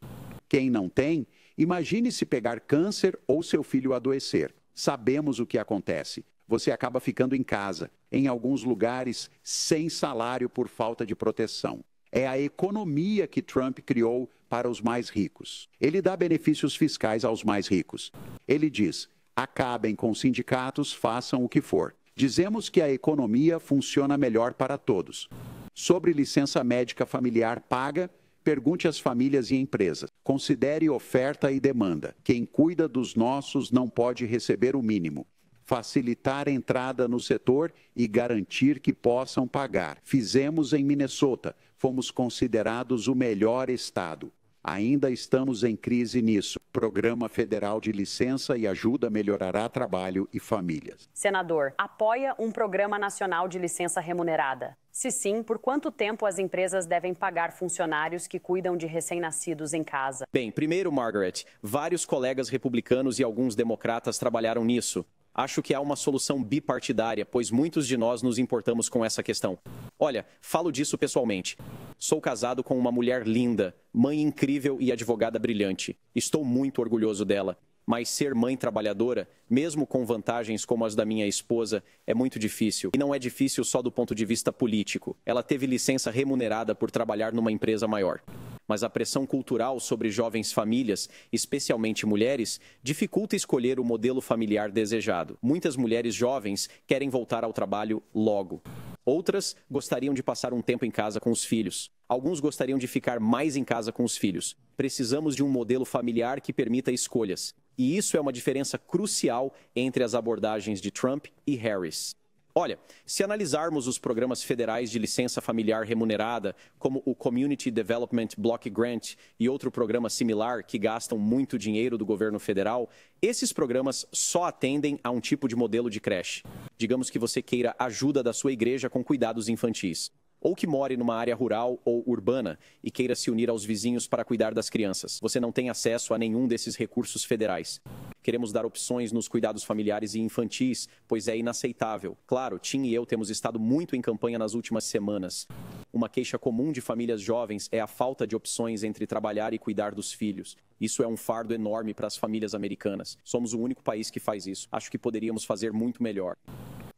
Quem não tem, imagine se pegar câncer ou seu filho adoecer. Sabemos o que acontece. Você acaba ficando em casa, em alguns lugares, sem salário por falta de proteção é a economia que Trump criou para os mais ricos. Ele dá benefícios fiscais aos mais ricos. Ele diz: acabem com sindicatos, façam o que for. Dizemos que a economia funciona melhor para todos. Sobre licença médica familiar paga, pergunte às famílias e empresas. Considere oferta e demanda. Quem cuida dos nossos não pode receber o mínimo. Facilitar a entrada no setor e garantir que possam pagar. Fizemos em Minnesota, fomos considerados o melhor Estado. Ainda estamos em crise nisso. Programa Federal de Licença e Ajuda melhorará trabalho e famílias. Senador, apoia um Programa Nacional de Licença Remunerada? Se sim, por quanto tempo as empresas devem pagar funcionários que cuidam de recém-nascidos em casa? Bem, primeiro, Margaret, vários colegas republicanos e alguns democratas trabalharam nisso acho que há uma solução bipartidária, pois muitos de nós nos importamos com essa questão. Olha, falo disso pessoalmente. Sou casado com uma mulher linda, mãe incrível e advogada brilhante. Estou muito orgulhoso dela, mas ser mãe trabalhadora mesmo com vantagens como as da minha esposa, é muito difícil. E não é difícil só do ponto de vista político. Ela teve licença remunerada por trabalhar numa empresa maior. Mas a pressão cultural sobre jovens famílias, especialmente mulheres, dificulta escolher o modelo familiar desejado. Muitas mulheres jovens querem voltar ao trabalho logo. Outras gostariam de passar um tempo em casa com os filhos. Alguns gostariam de ficar mais em casa com os filhos. Precisamos de um modelo familiar que permita escolhas. E isso é uma diferença crucial entre as abordagens de Trump e Harris. Olha, se analisarmos os programas federais de licença familiar remunerada, como o Community Development Block Grant e outro programa similar que gastam muito dinheiro do governo federal, esses programas só atendem a um tipo de modelo de creche. Digamos que você queira ajuda da sua igreja com cuidados infantis ou que more numa área rural ou urbana e queira se unir aos vizinhos para cuidar das crianças. Você não tem acesso a nenhum desses recursos federais. Queremos dar opções nos cuidados familiares e infantis, pois é inaceitável. Claro, Tim e eu temos estado muito em campanha nas últimas semanas. Uma queixa comum de famílias jovens é a falta de opções entre trabalhar e cuidar dos filhos. Isso é um fardo enorme para as famílias americanas. Somos o único país que faz isso. Acho que poderíamos fazer muito melhor.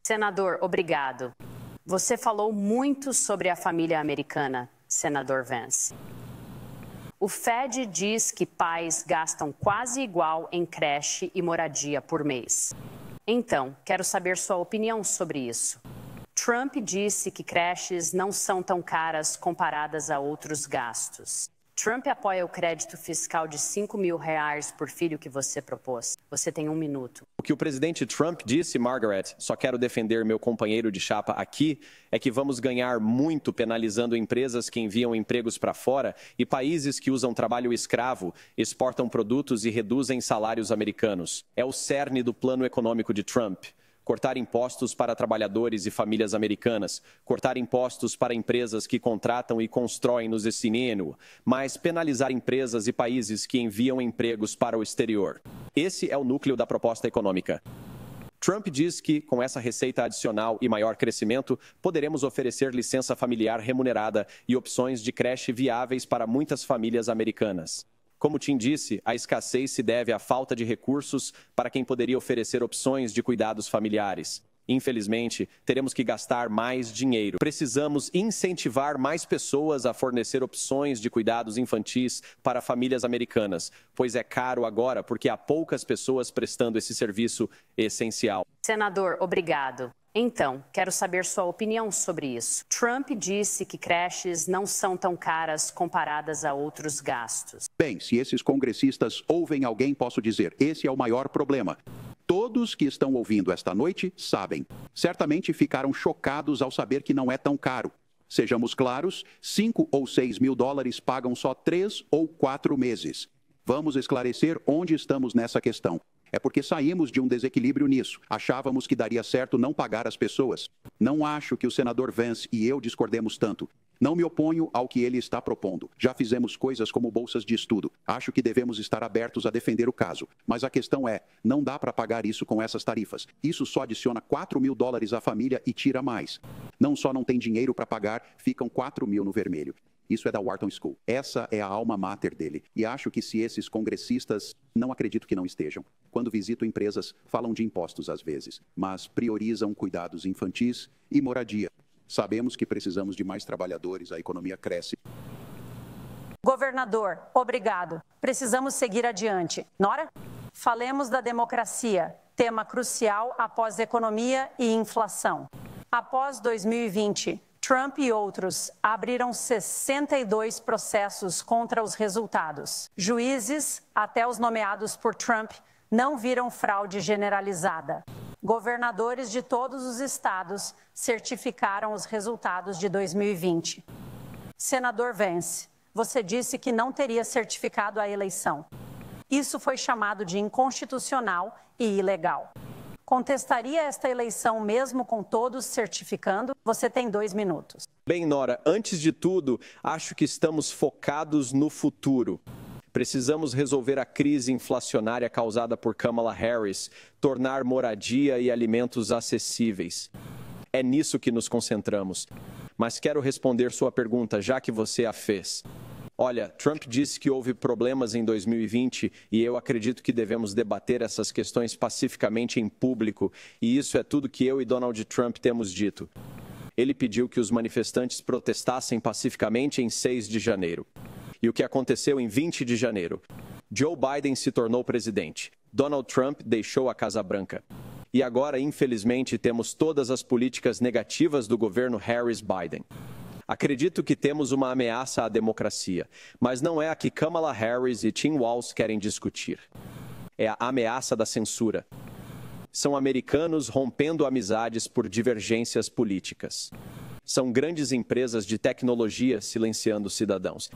Senador, obrigado. Você falou muito sobre a família americana, senador Vance. O Fed diz que pais gastam quase igual em creche e moradia por mês. Então, quero saber sua opinião sobre isso. Trump disse que creches não são tão caras comparadas a outros gastos. Trump apoia o crédito fiscal de 5 mil reais por filho que você propôs. Você tem um minuto. O que o presidente Trump disse, Margaret, só quero defender meu companheiro de chapa aqui, é que vamos ganhar muito penalizando empresas que enviam empregos para fora e países que usam trabalho escravo, exportam produtos e reduzem salários americanos. É o cerne do plano econômico de Trump cortar impostos para trabalhadores e famílias americanas, cortar impostos para empresas que contratam e constroem no Zecineno, mas penalizar empresas e países que enviam empregos para o exterior. Esse é o núcleo da proposta econômica. Trump diz que, com essa receita adicional e maior crescimento, poderemos oferecer licença familiar remunerada e opções de creche viáveis para muitas famílias americanas. Como o Tim disse, a escassez se deve à falta de recursos para quem poderia oferecer opções de cuidados familiares. Infelizmente, teremos que gastar mais dinheiro. Precisamos incentivar mais pessoas a fornecer opções de cuidados infantis para famílias americanas, pois é caro agora porque há poucas pessoas prestando esse serviço essencial. Senador, obrigado. Então, quero saber sua opinião sobre isso. Trump disse que creches não são tão caras comparadas a outros gastos. Bem, se esses congressistas ouvem alguém, posso dizer: esse é o maior problema. Todos que estão ouvindo esta noite sabem. Certamente ficaram chocados ao saber que não é tão caro. Sejamos claros: 5 ou 6 mil dólares pagam só 3 ou 4 meses. Vamos esclarecer onde estamos nessa questão é porque saímos de um desequilíbrio nisso. Achávamos que daria certo não pagar as pessoas. Não acho que o senador Vance e eu discordemos tanto. Não me oponho ao que ele está propondo. Já fizemos coisas como bolsas de estudo. Acho que devemos estar abertos a defender o caso. Mas a questão é: não dá para pagar isso com essas tarifas. Isso só adiciona 4 mil dólares à família e tira mais. Não só não tem dinheiro para pagar, ficam 4 mil no vermelho. Isso é da Wharton School. Essa é a alma mater dele. E acho que se esses congressistas, não acredito que não estejam. Quando visito empresas, falam de impostos às vezes, mas priorizam cuidados infantis e moradia. Sabemos que precisamos de mais trabalhadores, a economia cresce. Governador, obrigado. Precisamos seguir adiante. Nora? Falemos da democracia, tema crucial após economia e inflação. Após 2020, Trump e outros abriram 62 processos contra os resultados. Juízes, até os nomeados por Trump, não viram fraude generalizada. Governadores de todos os estados certificaram os resultados de 2020. Senador Vence, você disse que não teria certificado a eleição. Isso foi chamado de inconstitucional e ilegal. Contestaria esta eleição mesmo com todos certificando? Você tem dois minutos. Bem, Nora, antes de tudo, acho que estamos focados no futuro. Precisamos resolver a crise inflacionária causada por Kamala Harris, tornar moradia e alimentos acessíveis. É nisso que nos concentramos. Mas quero responder sua pergunta, já que você a fez. Olha, Trump disse que houve problemas em 2020 e eu acredito que devemos debater essas questões pacificamente em público, e isso é tudo que eu e Donald Trump temos dito. Ele pediu que os manifestantes protestassem pacificamente em 6 de janeiro. E o que aconteceu em 20 de janeiro? Joe Biden se tornou presidente. Donald Trump deixou a Casa Branca. E agora, infelizmente, temos todas as políticas negativas do governo Harris-Biden. Acredito que temos uma ameaça à democracia, mas não é a que Kamala Harris e Tim Walz querem discutir. É a ameaça da censura. São americanos rompendo amizades por divergências políticas. São grandes empresas de tecnologia silenciando cidadãos.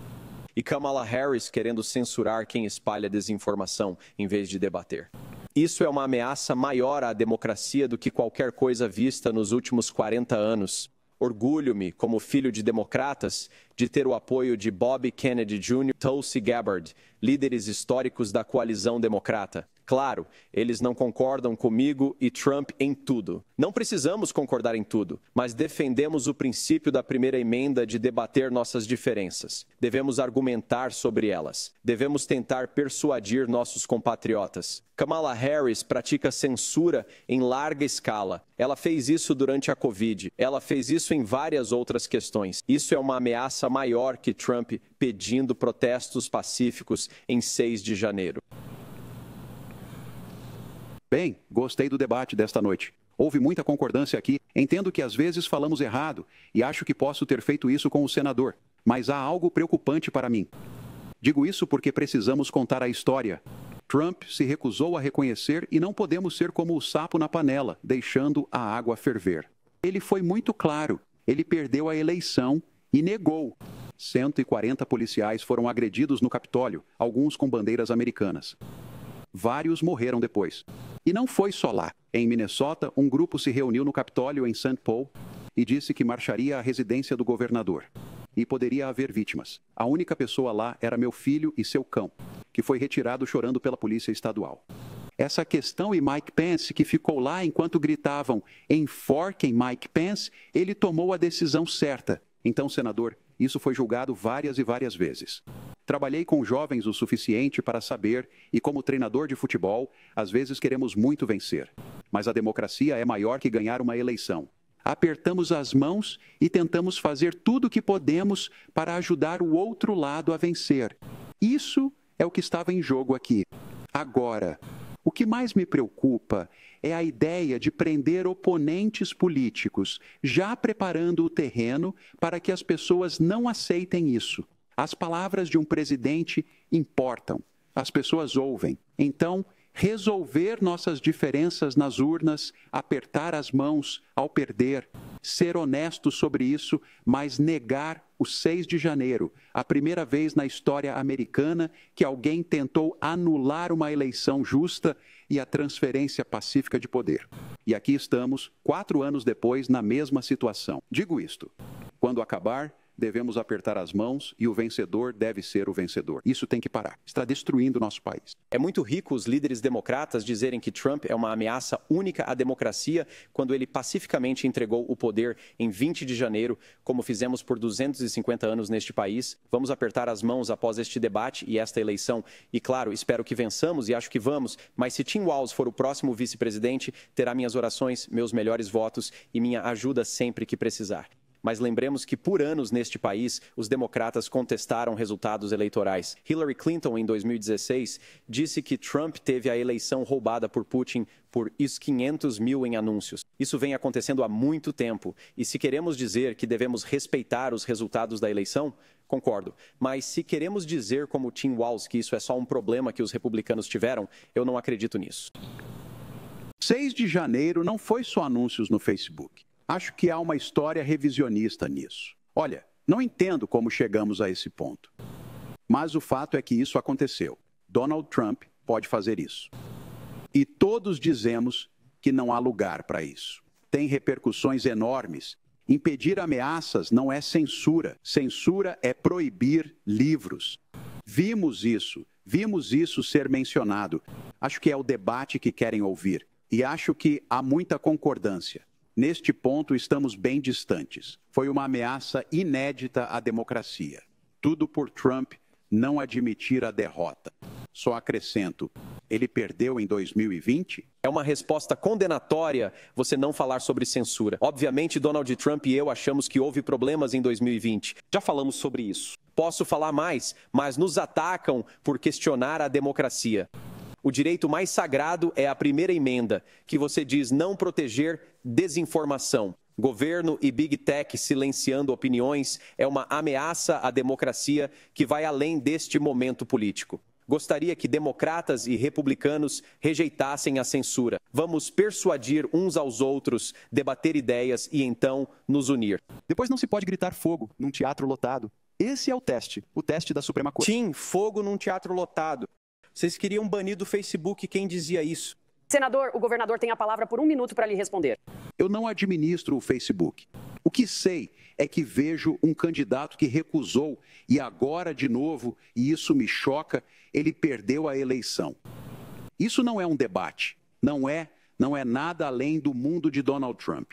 E Kamala Harris querendo censurar quem espalha desinformação em vez de debater. Isso é uma ameaça maior à democracia do que qualquer coisa vista nos últimos 40 anos. Orgulho-me, como filho de democratas, de ter o apoio de Bob Kennedy Jr. e Tulsi Gabbard, líderes históricos da coalizão democrata. Claro, eles não concordam comigo e Trump em tudo. Não precisamos concordar em tudo, mas defendemos o princípio da primeira emenda de debater nossas diferenças. Devemos argumentar sobre elas. Devemos tentar persuadir nossos compatriotas. Kamala Harris pratica censura em larga escala. Ela fez isso durante a Covid. Ela fez isso em várias outras questões. Isso é uma ameaça maior que Trump pedindo protestos pacíficos em 6 de janeiro. Bem, gostei do debate desta noite. Houve muita concordância aqui. Entendo que às vezes falamos errado e acho que posso ter feito isso com o senador, mas há algo preocupante para mim. Digo isso porque precisamos contar a história. Trump se recusou a reconhecer e não podemos ser como o sapo na panela, deixando a água ferver. Ele foi muito claro. Ele perdeu a eleição e negou. 140 policiais foram agredidos no Capitólio, alguns com bandeiras americanas. Vários morreram depois. E não foi só lá. Em Minnesota, um grupo se reuniu no Capitólio em St. Paul e disse que marcharia à residência do governador. E poderia haver vítimas. A única pessoa lá era meu filho e seu cão, que foi retirado chorando pela polícia estadual. Essa questão e Mike Pence, que ficou lá enquanto gritavam enforquem Mike Pence, ele tomou a decisão certa. Então, senador, isso foi julgado várias e várias vezes. Trabalhei com jovens o suficiente para saber, e como treinador de futebol, às vezes queremos muito vencer. Mas a democracia é maior que ganhar uma eleição. Apertamos as mãos e tentamos fazer tudo o que podemos para ajudar o outro lado a vencer. Isso é o que estava em jogo aqui. Agora, o que mais me preocupa é a ideia de prender oponentes políticos, já preparando o terreno para que as pessoas não aceitem isso. As palavras de um presidente importam, as pessoas ouvem. Então, resolver nossas diferenças nas urnas, apertar as mãos ao perder, ser honesto sobre isso, mas negar o 6 de janeiro, a primeira vez na história americana que alguém tentou anular uma eleição justa, e a transferência pacífica de poder. E aqui estamos, quatro anos depois, na mesma situação. Digo isto: quando acabar, devemos apertar as mãos e o vencedor deve ser o vencedor. Isso tem que parar. Está destruindo o nosso país. É muito rico os líderes democratas dizerem que Trump é uma ameaça única à democracia quando ele pacificamente entregou o poder em 20 de janeiro, como fizemos por 250 anos neste país. Vamos apertar as mãos após este debate e esta eleição. E claro, espero que vençamos e acho que vamos, mas se Tim Walz for o próximo vice-presidente, terá minhas orações, meus melhores votos e minha ajuda sempre que precisar. Mas lembremos que por anos neste país os democratas contestaram resultados eleitorais. Hillary Clinton, em 2016, disse que Trump teve a eleição roubada por Putin por os 500 mil em anúncios. Isso vem acontecendo há muito tempo. E se queremos dizer que devemos respeitar os resultados da eleição, concordo. Mas se queremos dizer, como Tim Walz, que isso é só um problema que os republicanos tiveram, eu não acredito nisso. 6 de janeiro não foi só anúncios no Facebook. Acho que há uma história revisionista nisso. Olha, não entendo como chegamos a esse ponto. Mas o fato é que isso aconteceu. Donald Trump pode fazer isso. E todos dizemos que não há lugar para isso. Tem repercussões enormes. Impedir ameaças não é censura. Censura é proibir livros. Vimos isso, vimos isso ser mencionado. Acho que é o debate que querem ouvir. E acho que há muita concordância. Neste ponto, estamos bem distantes. Foi uma ameaça inédita à democracia. Tudo por Trump não admitir a derrota. Só acrescento, ele perdeu em 2020? É uma resposta condenatória você não falar sobre censura. Obviamente, Donald Trump e eu achamos que houve problemas em 2020. Já falamos sobre isso. Posso falar mais, mas nos atacam por questionar a democracia. O direito mais sagrado é a primeira emenda, que você diz não proteger desinformação. Governo e Big Tech silenciando opiniões é uma ameaça à democracia que vai além deste momento político. Gostaria que democratas e republicanos rejeitassem a censura. Vamos persuadir uns aos outros, debater ideias e então nos unir. Depois não se pode gritar fogo num teatro lotado. Esse é o teste, o teste da Suprema Corte. Sim, fogo num teatro lotado. Vocês queriam banir do Facebook quem dizia isso. Senador, o governador tem a palavra por um minuto para lhe responder. Eu não administro o Facebook. O que sei é que vejo um candidato que recusou e agora de novo, e isso me choca, ele perdeu a eleição. Isso não é um debate, não é, não é nada além do mundo de Donald Trump.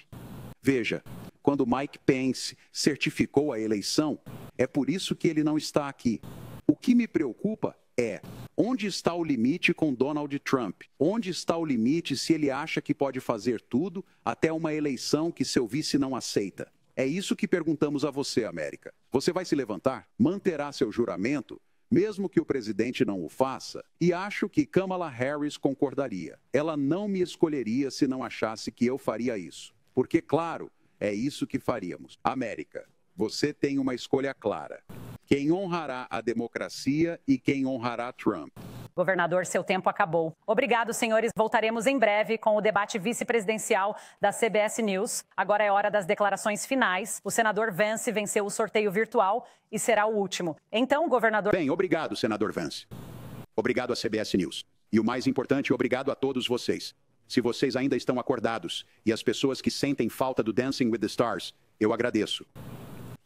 Veja, quando Mike Pence certificou a eleição, é por isso que ele não está aqui. O que me preocupa é Onde está o limite com Donald Trump? Onde está o limite se ele acha que pode fazer tudo até uma eleição que seu vice não aceita? É isso que perguntamos a você, América. Você vai se levantar? Manterá seu juramento? Mesmo que o presidente não o faça, e acho que Kamala Harris concordaria. Ela não me escolheria se não achasse que eu faria isso. Porque, claro, é isso que faríamos. América, você tem uma escolha clara quem honrará a democracia e quem honrará Trump. Governador, seu tempo acabou. Obrigado, senhores. Voltaremos em breve com o debate vice-presidencial da CBS News. Agora é hora das declarações finais. O senador Vance venceu o sorteio virtual e será o último. Então, governador. Bem, obrigado, senador Vance. Obrigado à CBS News. E o mais importante, obrigado a todos vocês. Se vocês ainda estão acordados e as pessoas que sentem falta do Dancing with the Stars, eu agradeço.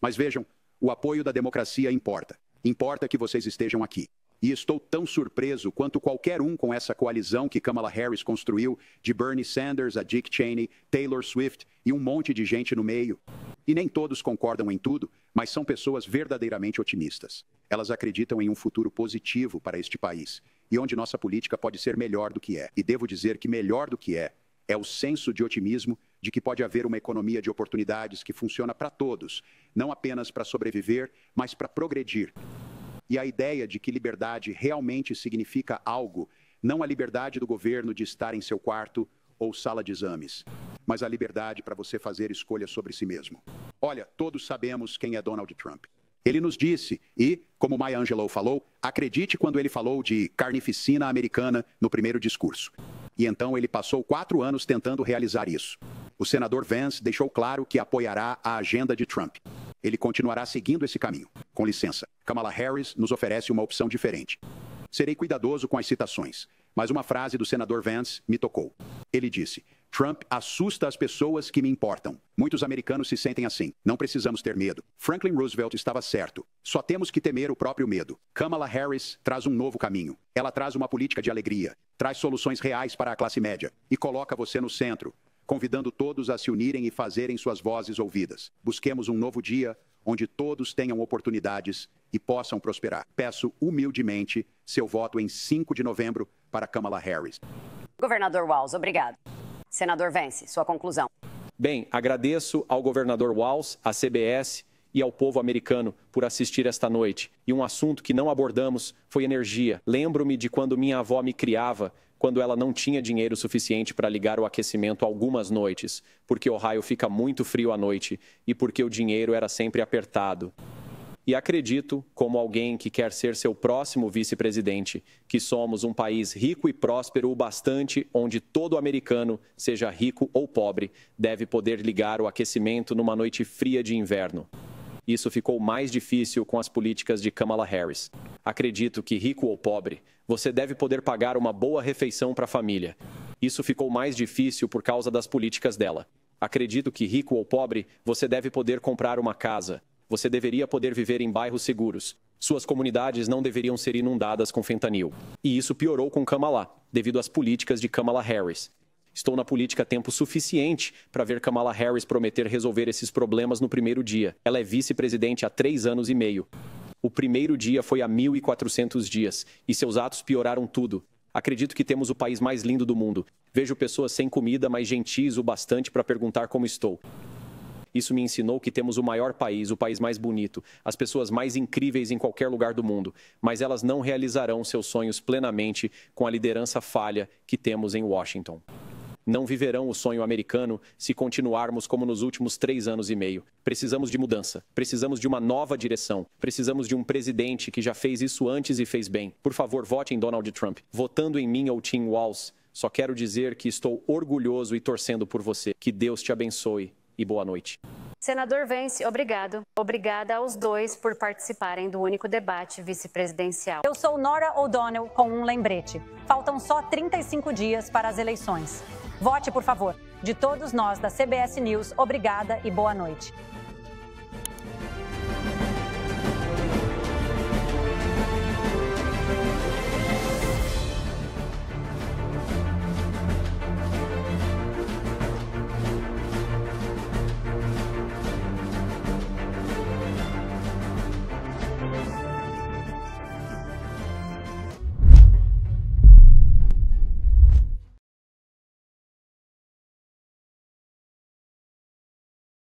Mas vejam, o apoio da democracia importa. Importa que vocês estejam aqui. E estou tão surpreso quanto qualquer um com essa coalizão que Kamala Harris construiu, de Bernie Sanders a Dick Cheney, Taylor Swift e um monte de gente no meio. E nem todos concordam em tudo, mas são pessoas verdadeiramente otimistas. Elas acreditam em um futuro positivo para este país e onde nossa política pode ser melhor do que é. E devo dizer que melhor do que é é o senso de otimismo de que pode haver uma economia de oportunidades que funciona para todos, não apenas para sobreviver, mas para progredir. E a ideia de que liberdade realmente significa algo, não a liberdade do governo de estar em seu quarto ou sala de exames, mas a liberdade para você fazer escolhas sobre si mesmo. Olha, todos sabemos quem é Donald Trump. Ele nos disse, e, como Maya Angelou falou, acredite quando ele falou de carnificina americana no primeiro discurso. E então ele passou quatro anos tentando realizar isso. O senador Vance deixou claro que apoiará a agenda de Trump. Ele continuará seguindo esse caminho. Com licença, Kamala Harris nos oferece uma opção diferente. Serei cuidadoso com as citações, mas uma frase do senador Vance me tocou. Ele disse: Trump assusta as pessoas que me importam. Muitos americanos se sentem assim. Não precisamos ter medo. Franklin Roosevelt estava certo. Só temos que temer o próprio medo. Kamala Harris traz um novo caminho. Ela traz uma política de alegria, traz soluções reais para a classe média e coloca você no centro, convidando todos a se unirem e fazerem suas vozes ouvidas. Busquemos um novo dia onde todos tenham oportunidades e possam prosperar. Peço humildemente seu voto em 5 de novembro para Kamala Harris. Governador Walz, obrigado. Senador Vence, sua conclusão. Bem, agradeço ao governador Walls, à CBS e ao povo americano por assistir esta noite. E um assunto que não abordamos foi energia. Lembro-me de quando minha avó me criava, quando ela não tinha dinheiro suficiente para ligar o aquecimento algumas noites, porque Ohio fica muito frio à noite e porque o dinheiro era sempre apertado. E acredito, como alguém que quer ser seu próximo vice-presidente, que somos um país rico e próspero o bastante, onde todo americano, seja rico ou pobre, deve poder ligar o aquecimento numa noite fria de inverno. Isso ficou mais difícil com as políticas de Kamala Harris. Acredito que, rico ou pobre, você deve poder pagar uma boa refeição para a família. Isso ficou mais difícil por causa das políticas dela. Acredito que, rico ou pobre, você deve poder comprar uma casa, você deveria poder viver em bairros seguros. Suas comunidades não deveriam ser inundadas com fentanil. E isso piorou com Kamala, devido às políticas de Kamala Harris. Estou na política tempo suficiente para ver Kamala Harris prometer resolver esses problemas no primeiro dia. Ela é vice-presidente há três anos e meio. O primeiro dia foi há 1.400 dias, e seus atos pioraram tudo. Acredito que temos o país mais lindo do mundo. Vejo pessoas sem comida, mas gentis o bastante para perguntar como estou. Isso me ensinou que temos o maior país, o país mais bonito, as pessoas mais incríveis em qualquer lugar do mundo, mas elas não realizarão seus sonhos plenamente com a liderança falha que temos em Washington não viverão o sonho americano se continuarmos como nos últimos três anos e meio. Precisamos de mudança, precisamos de uma nova direção, precisamos de um presidente que já fez isso antes e fez bem. Por favor, vote em Donald Trump. Votando em mim ou Tim Walz, só quero dizer que estou orgulhoso e torcendo por você. Que Deus te abençoe e boa noite. Senador Vence, obrigado. Obrigada aos dois por participarem do único debate vice-presidencial. Eu sou Nora O'Donnell com um lembrete. Faltam só 35 dias para as eleições. Vote, por favor. De todos nós da CBS News, obrigada e boa noite.